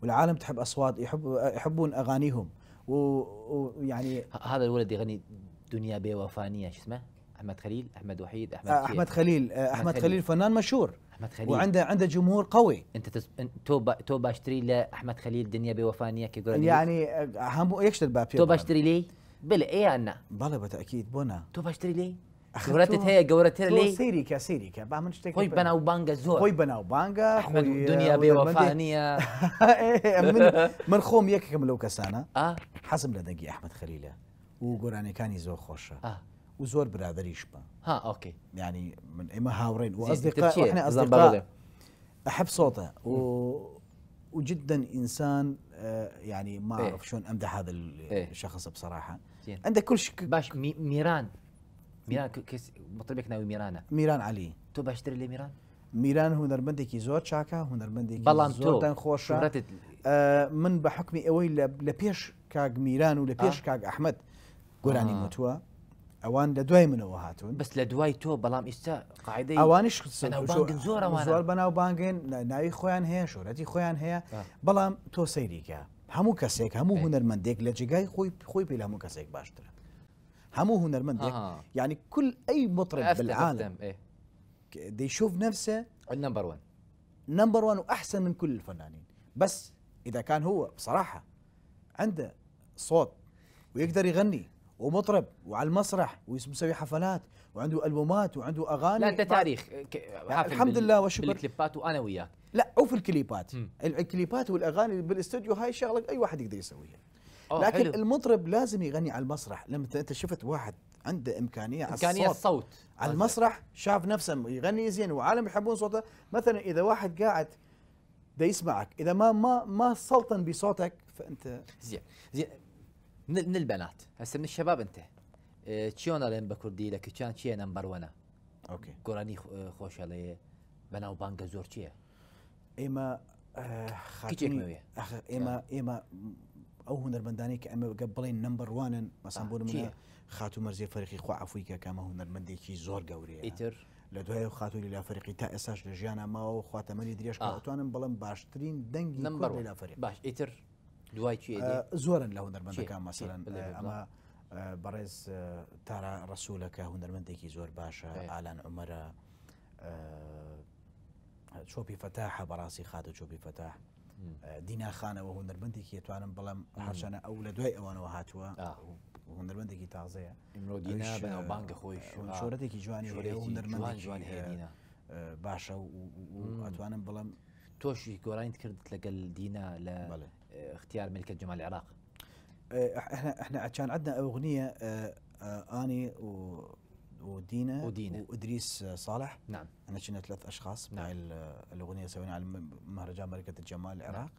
S2: والعالم تحب اصوات يحب يحبون اغانيهم ويعني
S1: هذا الولد يغني دنيا بوفانيه شو اسمه؟ احمد خليل احمد وحيد احمد آه، احمد خليل آه، احمد خليل, خليل فنان مشهور
S2: احمد خليل وعنده
S1: عنده جمهور قوي انت تس... توبا توبا اشتري له احمد خليل دنيا بوفانيه كيقول يعني
S2: آه، هم يكشت باب توبا اشتري لي بلا ايه انا بلا بتاكيد بونا توبا اشتري لي گەورەتت هەیە گەورەتر ليه؟ سيريكا سيريكا با من بنا خۆی زور خوي بنا خۆی خوي بانگە دنیا بێوەفانیە من يك كم لو كسانا اه حسب لدقي احمد خليله وجوراني كان زۆر خوشه اه وزور برادريش با ها اوكي يعني من هاورين واصدقاء احنا اصدقاء أحب صوته و وجدا انسان آه، يعني ما إيه. اعرف شلون امدح هذا إيه. الشخص بصراحه عنده كل شيء باش ميران میران مطبێک ناوی میرانە میران علی تۆ باشتر لێ میران میران هوەرمەندێکی زۆر چاکە هوەرمەندێکی بەڵام تۆتان خۆشڕێت من بە حکمی ئەوەی لە پێش کاگ میران و لە پێش کاگ ئەحمد گۆرانی متووە ئەوان لە دوای منەوە هاتون بەس لە دوای تۆ بەڵام ئیستا قاعدە ئەوانش زۆر بەناو بانگێن ناوی خۆیان هەیە شۆرەتی خۆیان هەیە بەڵام تۆ سەیریکە هەموو کەسێک هەموو هوەرمەندێک لە جگای خۆی خۆی پێ هەموو کەسێک باشترە حموه نرمندك آه. يعني كل اي مطرب أفتم بالعالم بده إيه؟ يشوف نفسه النمبر 1 نمبر 1 واحسن من كل الفنانين بس اذا كان هو بصراحه عنده صوت ويقدر يغني ومطرب وعلى المسرح ومسوي حفلات وعنده البومات وعنده اغاني لا انت تاريخ
S1: يعني الحمد لله في بالكليبات وانا وياك
S2: لا او في الكليبات الكليبات والاغاني بالاستوديو هاي شغله اي واحد يقدر يسويها آه، لكن حلو. المطرب لازم يغني على المسرح لما انت شفت واحد عنده امكانيه على الصوت امكانيه الصوت على طيب. المسرح شاف نفسه يغني زين وعالم يحبون صوته مثلا اذا واحد قاعد ده يسمعك اذا ما ما ما سلطن بصوتك فانت زين زين من البنات هسه
S1: من الشباب انت تشيونا آه، لين بكردي لك كان تشي نمبر 1 اوكي قراني خوش علي بنا وبانجا زور تشي ايما خاتمي ايما
S2: ايما ئەو هوەرمەندانی کە ئەمە گە بڵین نمبڕوانن مەسان بۆ منە خاتو مەرزی فەرقی خوا ئەفریکە کامە هوەرمەندێکی زۆر گەورەیە ئیتر لە دوای خاتولی لا فەرقی تا ئێساش لە ژیانە ماوە خواتەمەنی درێژتوانم بەڵم باشترین دەنگی نمبەر لا فەرق باش ئیتر دوای زۆرن لە هوەرمەندەکان مەسەرەن ئەمە بەڕێز تارە ڕسوولەکە هوەرمەندێکی زۆر باشە ئالان عمەرە چۆپی فتاحە بەڕاستی خاتە چۆپی فتاح آه، دينا دیناخانەوە هوەربندێکی ئەتوانم بڵم هاشانە ئەو لە دوای ئەوانەوە هاتووە آه. هوەربندێکی تازەیە ئمرۆ دینا آه، بانگە خۆی شۆرەتێکی جوانی هوەرمەندی جوانی هێنا باشە و ئەتوانم بڵم تۆشی گۆڕانیت کرد لەگەل لك دينا اختيار ملكة جمال العراق احنا احنا عشان عندنا اغنيه اني و ودينا ودينا وادريس صالح نعم احنا كنا ثلاث اشخاص بتاع نعم. الاغنيه سوينا على مهرجان ملكه الجمال نعم. العراق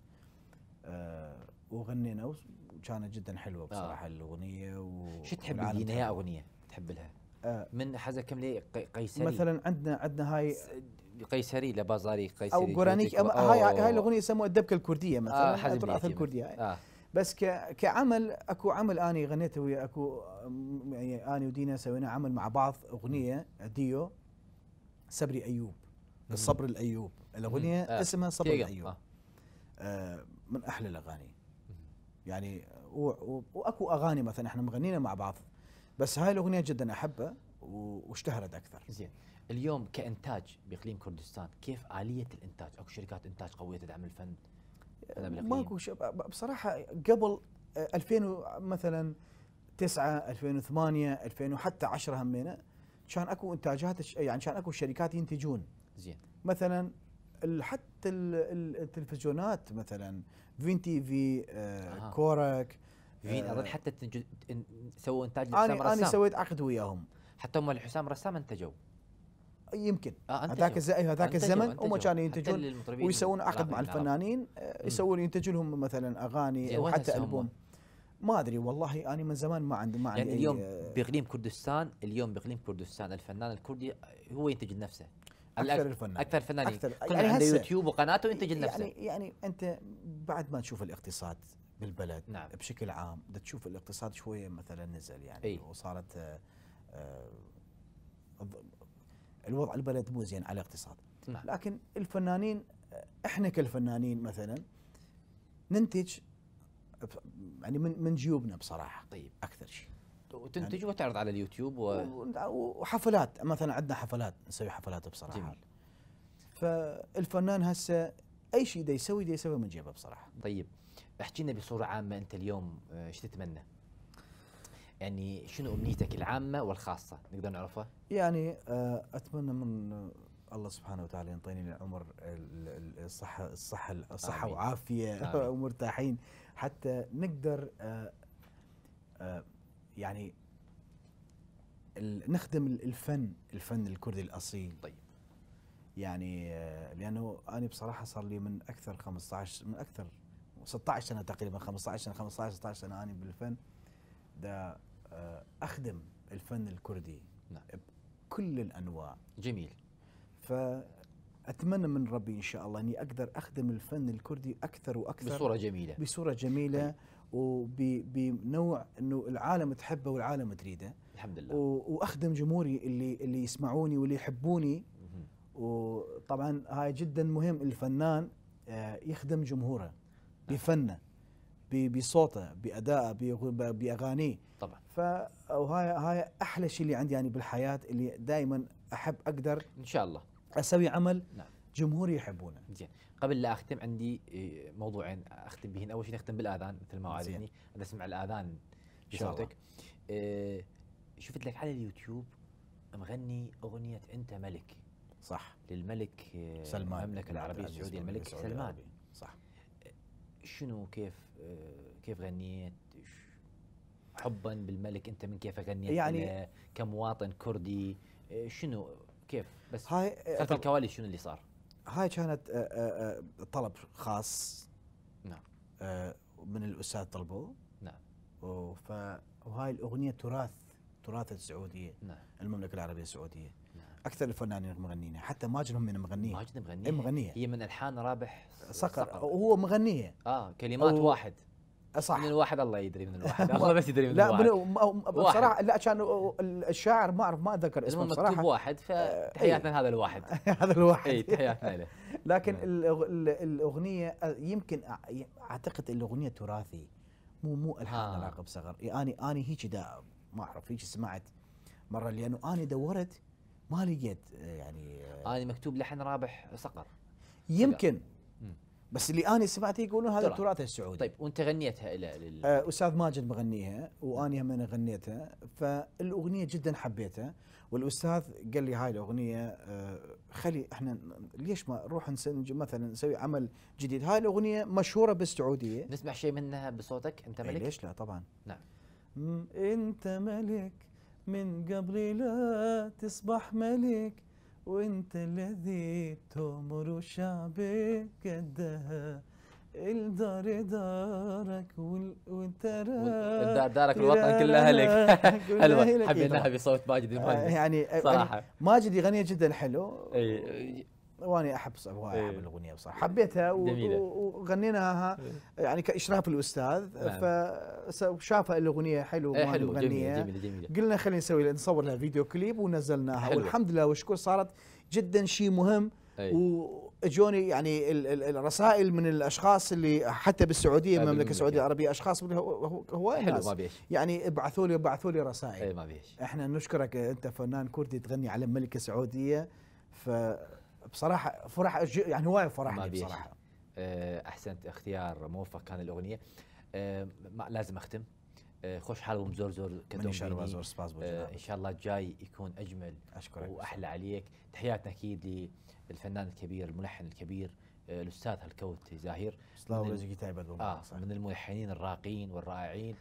S2: آه وغنينا وكانت جدا حلوه آه. بصراحه آه. الاغنيه و شو تحب دينا يا اغنيه تحب لها؟ آه
S1: من كم لي
S2: قيسري مثلا عندنا عندنا هاي
S1: قيسري لبازاري قيسري او قرانيك هاي هاي الاغنيه
S2: يسموها الدبكه الكرديه مثلا آه تراث الكرديه آه. بس كعمل اكو عمل اني غنيته ويا اكو يعني اني ودينا سوينا عمل مع بعض اغنيه ديو صبري ايوب الصبر الايوب الاغنيه آه. اسمها صبر الايوب آه. آه من احلى الاغاني يعني واكو اغاني مثلا احنا مغنينا مع بعض بس هاي الاغنيه جدا احبها واشتهرت اكثر زين اليوم
S1: كانتاج باقليم كردستان كيف اليه الانتاج اكو شركات انتاج قويه تدعم الفن
S2: ماكو بصراحه قبل 2000 آه، مثلا 9 2008 2000 وحتى 10 همينه كان اكو انتاجات يعني كان اكو شركات ينتجون زين مثلا حتى التلفزيونات مثلا فين تي في آه، آه. كورك فين اظن حتى
S1: سووا انتاج لحسام رسام انا سويت عقد وياهم حتى هم الحسام رسام انتجوا
S2: يمكن آه، هذاك الزمن هذاك الزمن هم كانوا ينتجون ويسوون عقد مع الفنانين إيه. آه، يسوون ينتجون لهم مثلا اغاني إيه، او حتى البوم ما ادري والله انا من زمان ما عندي ما عندي يعني اليوم آه،
S1: باقليم كردستان اليوم باقليم كردستان الفنان الكردي هو ينتج لنفسه اكثر الفنانين اكثر فنانين أكثر يعني عنده يوتيوب وقناته ينتج يعني لنفسه
S2: يعني يعني انت بعد ما تشوف الاقتصاد بالبلد نعم. بشكل عام بدك تشوف الاقتصاد شويه مثلا نزل يعني ايه؟ وصارت آه آه الوضع البلد مو زين على الاقتصاد نعم. لكن الفنانين احنا كالفنانين مثلا ننتج يعني من من جيوبنا بصراحه طيب اكثر شيء وتنتج يعني وتعرض على اليوتيوب و... وحفلات مثلا عندنا حفلات نسوي حفلات بصراحه جميل. فالفنان هسه اي شيء دا يسوي دا يسوي من جيبه بصراحه طيب احكي لنا بصوره عامه انت اليوم ايش آه، تتمنى؟
S1: يعني شنو امنيتك العامه والخاصه نقدر نعرفها
S2: يعني آه، اتمنى من الله سبحانه وتعالى ينطيني العمر الصحه الصحه الصحه آمين. وعافيه آمين. [LAUGHS] ومرتاحين حتى نقدر آه، آه، يعني نخدم الفن الفن الكردي الاصيل طيب يعني لانه انا بصراحه صار لي من اكثر 15 من اكثر 16 سنه تقريبا 15 سنه 15 16 سنه انا بالفن ده آه، اخدم الفن الكردي نعم. بكل الانواع جميل فاتمنى من ربي ان شاء الله اني اقدر اخدم الفن الكردي اكثر واكثر بصوره جميله بصوره جميله طيب. وبنوع انه العالم تحبه والعالم تريده الحمد لله واخدم جمهوري اللي اللي يسمعوني واللي يحبوني وطبعا هاي جدا مهم الفنان آه، يخدم جمهوره نعم. بفنه بصوته بادائه باغانيه طبعا فهاي هاي احلى شيء اللي عندي يعني بالحياه اللي دائما احب اقدر ان شاء الله اسوي عمل نعم جمهوري يحبونه زين قبل لا اختم عندي إيه،
S1: موضوعين اختم بهن اول شيء نختم بالاذان مثل ما وعدتني انا اسمع الاذان بصوتك إيه، شفت لك على اليوتيوب مغني اغنيه انت ملك صح للملك إيه، سلمان المملكه العربيه السعوديه الملك سلمان صح شنو كيف آه، كيف غنيت حبا بالملك انت من كيف غنيت يعني آه، كمواطن كردي آه، شنو كيف بس هاي خلف الكواليس شنو اللي صار
S2: هاي كانت طلب خاص نعم من الاستاذ طلبوه نعم وهاي الاغنيه تراث تراث السعوديه نعم. المملكه العربيه السعوديه اكثر الفنانين المغنيين حتى ماجد هم من مغنيه ماجد مغنيه مغنيه هي من الحان رابح صقر, صقر. مغنيه
S1: اه كلمات واحد صح من الواحد الله يدري من الواحد [LAUGHS] الله بس يدري من لا الواحد
S2: لا بصراحه لا كان الشاعر ما اعرف ما اتذكر اسمه بصراحه مكتوب واحد فتحياتنا آه، إيه. لهذا الواحد [LAUGHS] هذا الواحد اي تحياتنا له [LAUGHS] لكن نعم. الاغنيه يمكن اعتقد الاغنيه تراثي مو مو الحان آه. راقب صغر اني يعني اني هيك ما اعرف هيك سمعت مره لانه اني دورت ما لقيت آه، يعني آه، انا مكتوب لحن رابح صقر يمكن بس اللي انا سمعته يقولون هذا التراث السعودي
S1: طيب وانت غنيتها الى لل...
S2: آه، استاذ ماجد مغنيها واني هم غنيتها فالاغنيه جدا حبيتها والاستاذ قال لي هاي الاغنيه خلي احنا ليش ما نروح مثلا نسوي عمل جديد هاي الاغنيه مشهوره بالسعوديه نسمع شيء منها بصوتك انت إيه، ملك ليش لا طبعا
S3: نعم انت ملك من قبل لا تصبح ملك وانت الذي تمر شعبك قدها الدار دارك والترى الدار
S1: دارك الوطن كله لك [LAUGHS] حلوه حبيناها بصوت ماجد المهندس آه، يعني صراحه
S2: ماجد يغني جدا حلو واني احب احب إيه. الاغنيه بصراحه حبيتها وغنيناها إيه. يعني كاشراف الاستاذ نعم. فشافها الاغنيه حلو ايه حلو جميله جميله جميله قلنا خلينا نسوي نصور لها فيديو كليب ونزلناها حلو. والحمد لله والشكر صارت جدا شيء مهم إيه. واجوني يعني الرسائل من الاشخاص اللي حتى بالسعوديه المملكه السعوديه العربيه اشخاص هو حلو ما بيش يعني ابعثوا لي ابعثوا لي رسائل اي ما بيش احنا نشكرك انت فنان كردي تغني على الملكه السعوديه ف بصراحه فرح يعني هوايه فرحني بصراحه
S1: آه، احسنت اختيار موفق كان الاغنيه آه، ما لازم اختم آه، خوش حالهم ومزور زور كدوم زور سباز ان شاء الله الجاي يكون اجمل اشكرك واحلى عليك تحياتنا اكيد للفنان الكبير الملحن الكبير الاستاذ هالكوت زاهير الله يرزقك اه من الملحنين الراقين والرائعين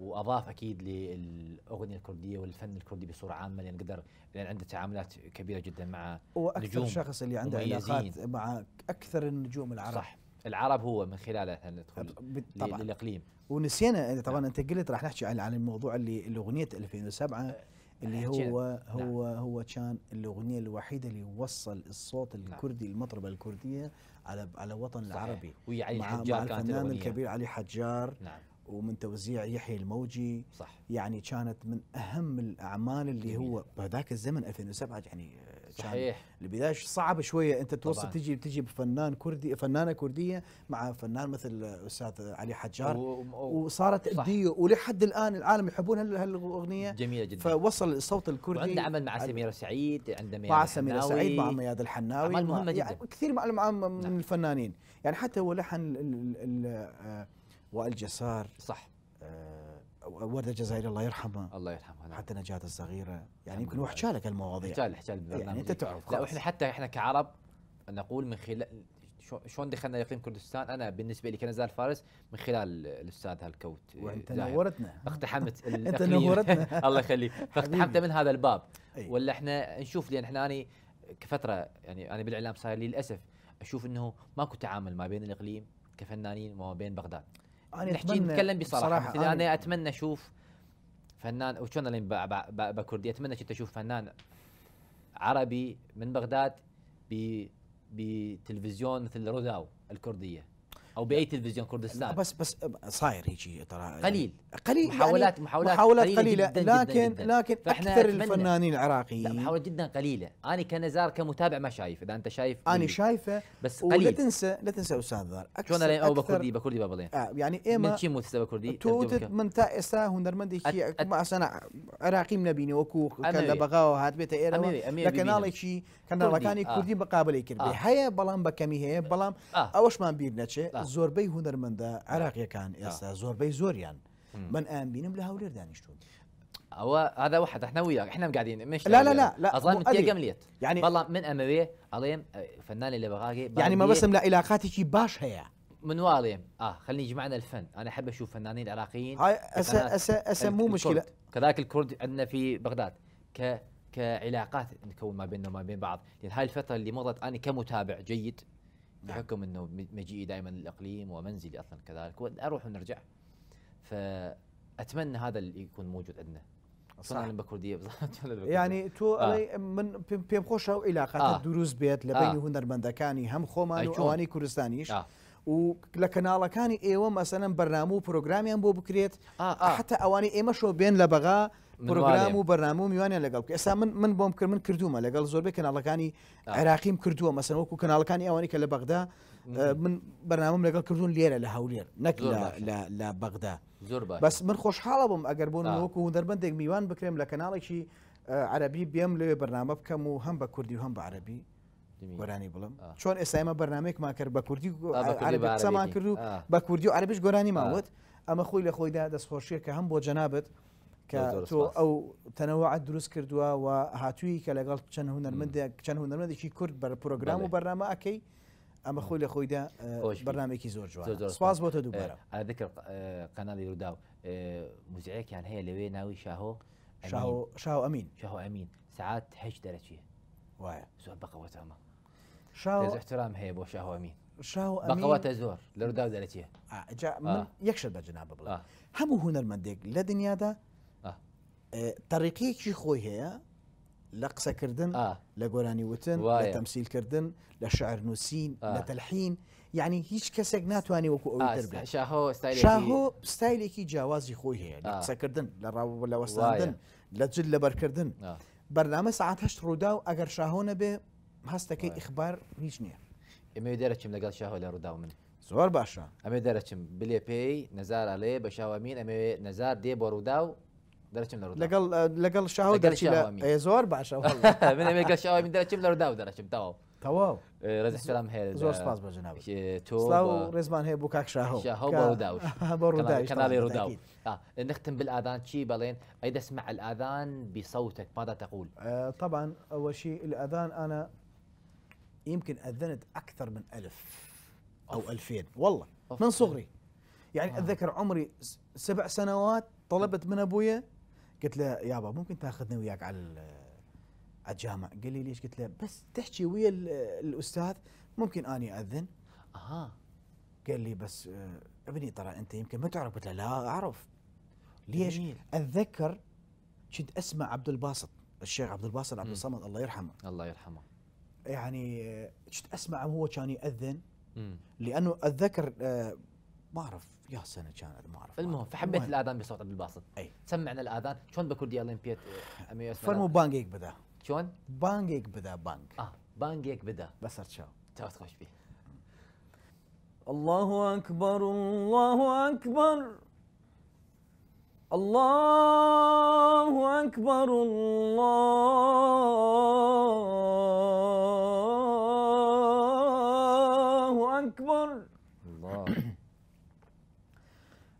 S1: واضاف اكيد للاغنيه الكرديه والفن الكردي بصوره عامه لان قدر لان عنده تعاملات كبيره جدا مع واكثر نجوم شخص اللي عنده علاقات
S2: مع اكثر النجوم العرب صح
S1: العرب هو من خلاله ندخل للاقليم
S2: ونسينا طبعا نعم. انت قلت راح نحكي عن عن الموضوع اللي الاغنيه 2007 أه، اللي هو هو نعم. هو كان الاغنيه الوحيده اللي وصل الصوت نعم. الكردي نعم. المطربه الكرديه على على وطن صحيح. العربي ويا علي مع, الحجار مع الفنان الكبير علي حجار نعم. ومن توزيع يحيى الموجي صح يعني كانت من اهم الاعمال اللي جميل. هو بهذاك الزمن 2007 يعني صحيح البدايه صعب شويه انت توصل طبعاً. تجي تجي بفنان كردي فنانه كرديه مع فنان مثل استاذ علي حجار و... و... وصارت تؤديه ولحد الان العالم يحبون هالاغنيه جميله جدا فوصل الصوت الكردي وعنده عمل مع سميره سعيد عنده مياد مع سميره سعيد مع مياد الحناوي مهمه مع... يعني جدا يعني كثير مع... من نعم. الفنانين يعني حتى هو لحن ال... ال... ال... آه، والجسار صح آه، ورده الجزائري الله يرحمه الله يرحمه نعم. حتى نجاة الصغيره يعني نعم. يمكن هو لك المواضيع حكى حكى يعني انت نعم. تعرف لا واحنا
S1: حتى احنا كعرب نقول من خلال شلون دخلنا يقين كردستان انا بالنسبه لي كنزال فارس من خلال الاستاذ هالكوت وانت نورتنا اقتحمت [LAUGHS] انت نورتنا [LAUGHS] الله يخليك فاقتحمت من هذا الباب ولا احنا نشوف لان احنا اني كفتره يعني انا بالاعلام صار لي للاسف اشوف انه ماكو تعامل ما بين الاقليم كفنانين وما بين بغداد انا نحكي نتكلم بصراحه بصراحه انا انا اتمنى اشوف فنان وشون اللي بكردي اتمنى كنت اشوف فنان عربي من بغداد بتلفزيون مثل روداو الكرديه او باي تلفزيون كردستان بس بس صاير هيجي ترى يعني قليل قليل يعني محاولات يعني محاولات محاولات قليلة, قليلة جداً لكن جداً جداً
S2: لكن اكثر الفنانين
S1: العراقيين محاولات جدا قليله انا كنزار كمتابع ما شايف اذا انت شايف انا شايفه بس قليل ولا
S2: تنسى لا تنسى استاذ ذار شلون انا او بكردي
S1: بكردي بابلين آه يعني ايما من شي موتسه بكردي توتت من
S2: اسا هنرمندي شي ما انا عراقي من بيني وكو كذا بغاو هات بيتا لكن الله شي کەناڵەکانی کوردی بەقابلی کرد هەیە بەڵام بەکەمی هەیە بەڵام ئەوەشمان بیر اوش ما هوەرمەندە عراقیەکان ئێستا زۆربەی هنر من دا عراق آه. زور من ئەم بینم لە هەولێر دانیشتون
S1: او هذا واحد احنا وياك احنا قاعدين مش لا لا يعني لا لا اظن انت قمليت يعني والله من اموي عليهم آه، فنان اللي بغاقي يعني ما بس من
S2: علاقاتي كي باش هي
S1: من واليم اه خليني يجمعنا الفن انا احب اشوف فنانين عراقيين هاي اسا اسا مو مشكله كذلك الكرد عندنا في بغداد ك كعلاقات نكون ما بيننا وما بين بعض لان هاي الفتره اللي مضت انا كمتابع جيد بحكم انه مجيئي دائما للاقليم ومنزلي اصلا كذلك اروح ونرجع فاتمنى هذا اللي يكون موجود عندنا صح لما بالضبط يعني تو آه.
S2: من بيم خوش او علاقه آه. دروست بێت لە بینی آه. هوەرمەندەکانی هەم خۆمان و ئەوانی کوردستانیش آه. و لە کەناڵەکانی ئێوە مەسەن بەرنامە و پرۆگرامیان بۆ بکرێت حتا ئەوانی پرۆگرام و بەرنامە میوانە لەگەڵ ئێستا من من بۆم کرد من کردومە لەگەڵ زۆربەی کەناڵەکانی عێراقیم کردووە مەسنەوەکو کەناڵەکانی ئەوانی کە لە بەغدا من بەنامم لەگەڵ کردوون لێرە لە هەولێر نەک لە بەغدا زۆر بەس من خۆشحاڵە بم ئەگەر بۆن وەکو دەربندێک میوان بکرێم لە کەناڵێکی عەربی بێم لێ بەرنامە بکەم و هەم بە کوردی و هەم بە عەربی گۆرانی بڵم چۆن ئێسامە بەرنمێکمان کرد بە کوردی سەمان کرد و بە کوردی و عربش گۆرانی ماوت ئەمە خۆی لە خۆیدا دەستخۆشیە کە هەم بۆ جەنابێت كتو او تنوع دروس كردوا وهاتوي كلاغل تشن هنا المندي تشن هنا المندي شي كرد بروجرام وبرنامج اكي اما خولي خوي دا آه، برنامج كي زور جوا سباس بوتا دوبارا آه،
S1: على ذكر آه، قناه يرداو مزعيك يعني هي اللي ناوي شاهو شاهو شاهو امين شاهو امين ساعات هيش درجه وايا سؤال بقى وتامه شاو احترام هي بو شاهو امين شاهو امين بقوات ازور لرداو درجه
S2: اه جا من آه. يكشف بجناب بلا آه. همو هنر لدنيا ده تەڕیقەیەکی خۆی هەیە لە قسەکردن لە گۆرانی وتن لە تەمسیلکردن لە شعرنووسین لە تەلحین یعنی هیچ کەسێک ناتوانانی وەکو شاهۆ ستایلێکی جیاوازی خۆی هەیە قسەکردن لە ڕاو لەوەستاندن لە جل لەبەرکردن بەرنامە سعات هەشت ڕوودا و ئەگەر شاهۆنە بێ هەستەکەی ئیخبار هیچ نییە
S1: ئێمە دەرەچم لەگەڵ شاهۆ لە ڕوودا من زۆر باشە ئەمێ دەرەچم بلێ پێی نەزار ئەلێ بە شاوامین ئەمێ نەزار دێ بۆ ڕوودا و إيه، [LAUGHS] من
S2: لە لەگەڵ لەگەڵ شاو دەرچی لە زۆر باشە من
S1: ئەمێکە شاوی من دەرەچم لە ڕداو دەرەچم تاوە تەواو ڕزیسلام هەیە زۆر سپاس بەژناوی تۆ
S2: ڕێزمان هەیە بۆ کاک
S1: شاهۆداوشڵی ڕوودا نختم بالآذان شي بلين ايد اسمع الآذان بصوتك ماذا تقول
S2: آه، طبعا أول شيء الآذان أنا يمكن أذنت أكثر من ألف أو ألفين والله من صغري يعني آه. أتذكر عمري سبع سنوات طلبت من أبويا قلت له يابا ممكن تاخذني وياك على على الجامع قال لي ليش قلت له بس تحكي ويا الاستاذ ممكن اني اذن اها قال لي بس آه، ابني ترى انت يمكن ما تعرف قلت له لا اعرف ليش جميل. اتذكر كنت اسمع عبد الباسط الشيخ عبد الباسط عبد الصمد الله يرحمه الله يرحمه يعني آه، كنت اسمع هو كان ياذن لانه اتذكر آه، ما اعرف يا سنه كان ما اعرف المهم فحبيت الاذان بصوت عبد الباسط اي سمعنا الاذان شلون
S1: بكردي اولمبياد فرمو بانجيك بدا شلون؟ بانجيك بدا بانج اه بانجيك بدا بس شو تعرف تخش فيه الله اكبر
S3: الله اكبر الله اكبر الله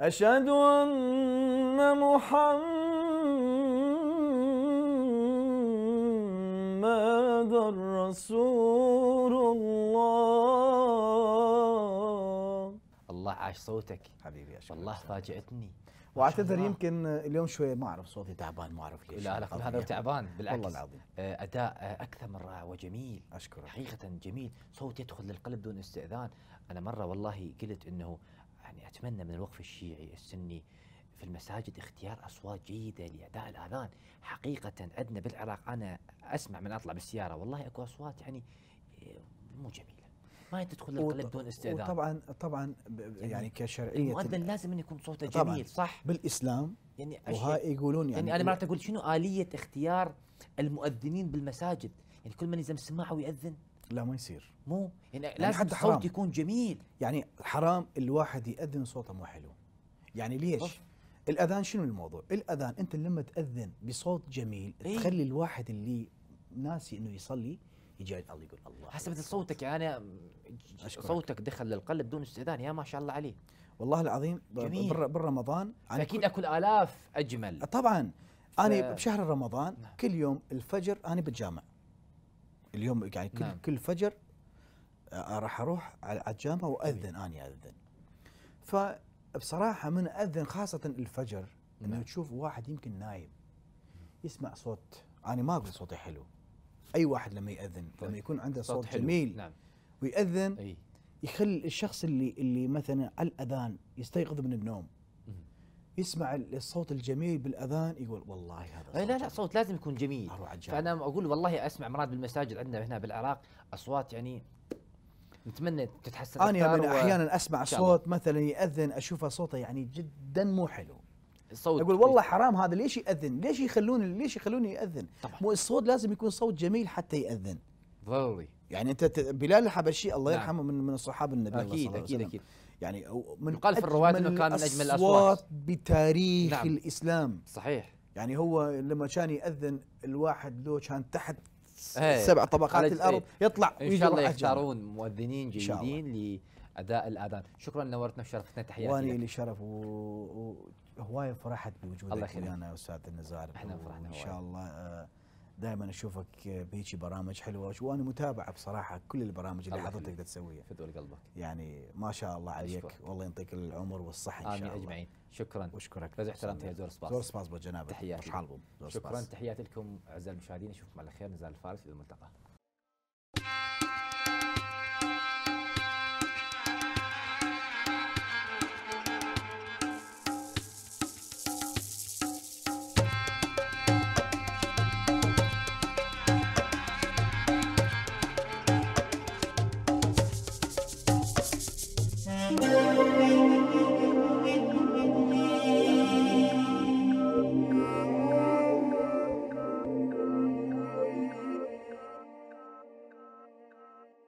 S3: أشهد أن محمد رسول الله
S1: الله عاش صوتك حبيبي أشكرك والله فاجأتني
S2: واعتذر يمكن اليوم شوي ما اعرف صوتي تعبان ما اعرف ليش لا لا هذا تعبان بالعكس والله العظيم
S1: آه، اداء آه، اكثر من رائع وجميل اشكرك حقيقه جميل صوت يدخل للقلب دون استئذان انا مره والله قلت انه يعني أتمنى من الوقف الشيعي السني في المساجد اختيار أصوات جيدة لأداء الآذان حقيقة عندنا بالعراق أنا أسمع من أطلع بالسيارة والله أكو أصوات يعني آه، مو جميلة
S2: ما تدخل القلب دون استئذان طبعا طبعا يعني, يعني كشرعيه المؤذن لازم ان يكون صوته جميل صح بالاسلام يعني وهاي يقولون يعني, يعني انا مرات
S1: اقول شنو اليه اختيار
S2: المؤذنين بالمساجد يعني كل من يلزم سماعه ويأذن لا ما يصير
S1: مو يعني, يعني لازم حتى الصوت حرام.
S2: يكون جميل يعني حرام الواحد يأذن صوته مو حلو يعني ليش؟ أوف. الاذان شنو الموضوع؟ الاذان انت لما تاذن بصوت جميل إيه؟ تخلي الواحد اللي ناسي انه يصلي يجي عند الله يقول الله حسب صوتك يعني انا أشكرك. صوتك دخل للقلب دون استئذان يا ما شاء الله عليه والله العظيم جميل. بالرمضان اكيد اكل الاف اجمل طبعا
S1: ف... انا بشهر
S2: رمضان نعم. كل يوم الفجر انا بتجامع اليوم يعني كل نعم. كل فجر آه، راح اروح على الجامعه واذن اني اذن فبصراحه من اذن خاصه الفجر انه نعم. تشوف واحد يمكن نايم يسمع صوت انا ما اقول صوتي حلو اي واحد لما ياذن طيب. لما يكون عنده صوت, صوت حلو. جميل نعم. وياذن أي. يخلي الشخص اللي اللي مثلا على الاذان يستيقظ من النوم يسمع الصوت الجميل بالاذان يقول والله هذا إيه، صوت لا لا صوت لازم يكون جميل
S1: فانا اقول والله اسمع مرات بالمساجد عندنا هنا بالعراق اصوات يعني نتمنى تتحسن انا و... احيانا اسمع صوت
S2: مثلا ياذن اشوفه صوته يعني جدا مو حلو الصوت اقول والله إيه. حرام هذا ليش ياذن؟ ليش يخلوني ليش يخلوني ياذن؟ طبعا مو الصوت لازم يكون صوت جميل حتى ياذن ضروري يعني انت بلال الحبشي الله نعم. يرحمه من من صحاب النبي أكيد الله صلى الله عليه وسلم. اكيد اكيد يعني من يقال في الروايات انه كان من اجمل الاصوات بتاريخ نعم. الاسلام صحيح يعني هو لما كان ياذن الواحد لو كان تحت إيه. سبع طبقات الارض إيه. يطلع ان شاء الله يختارون
S1: مؤذنين جيدين لاداء الاذان شكرا نورتنا وشرفتنا تحياتي واني لي
S2: شرف وهوايه و... فرحت بوجودك الله يخليك انا استاذ النزار احنا فرحنا ان شاء الله آه، دائما اشوفك بهيك برامج حلوه وانا متابع بصراحه كل البرامج اللي حضرتك تسويها في دول قلبك يعني ما شاء الله عليك أشكرك. والله يعطيك العمر والصحه ان شاء الله امين اجمعين شكرا واشكرك لازم احترامتي يا زور سباس زور سباس بجنابك تحياتي شكرا تحياتي لكم اعزائي المشاهدين
S1: اشوفكم على خير نزال الفارس الى الملتقى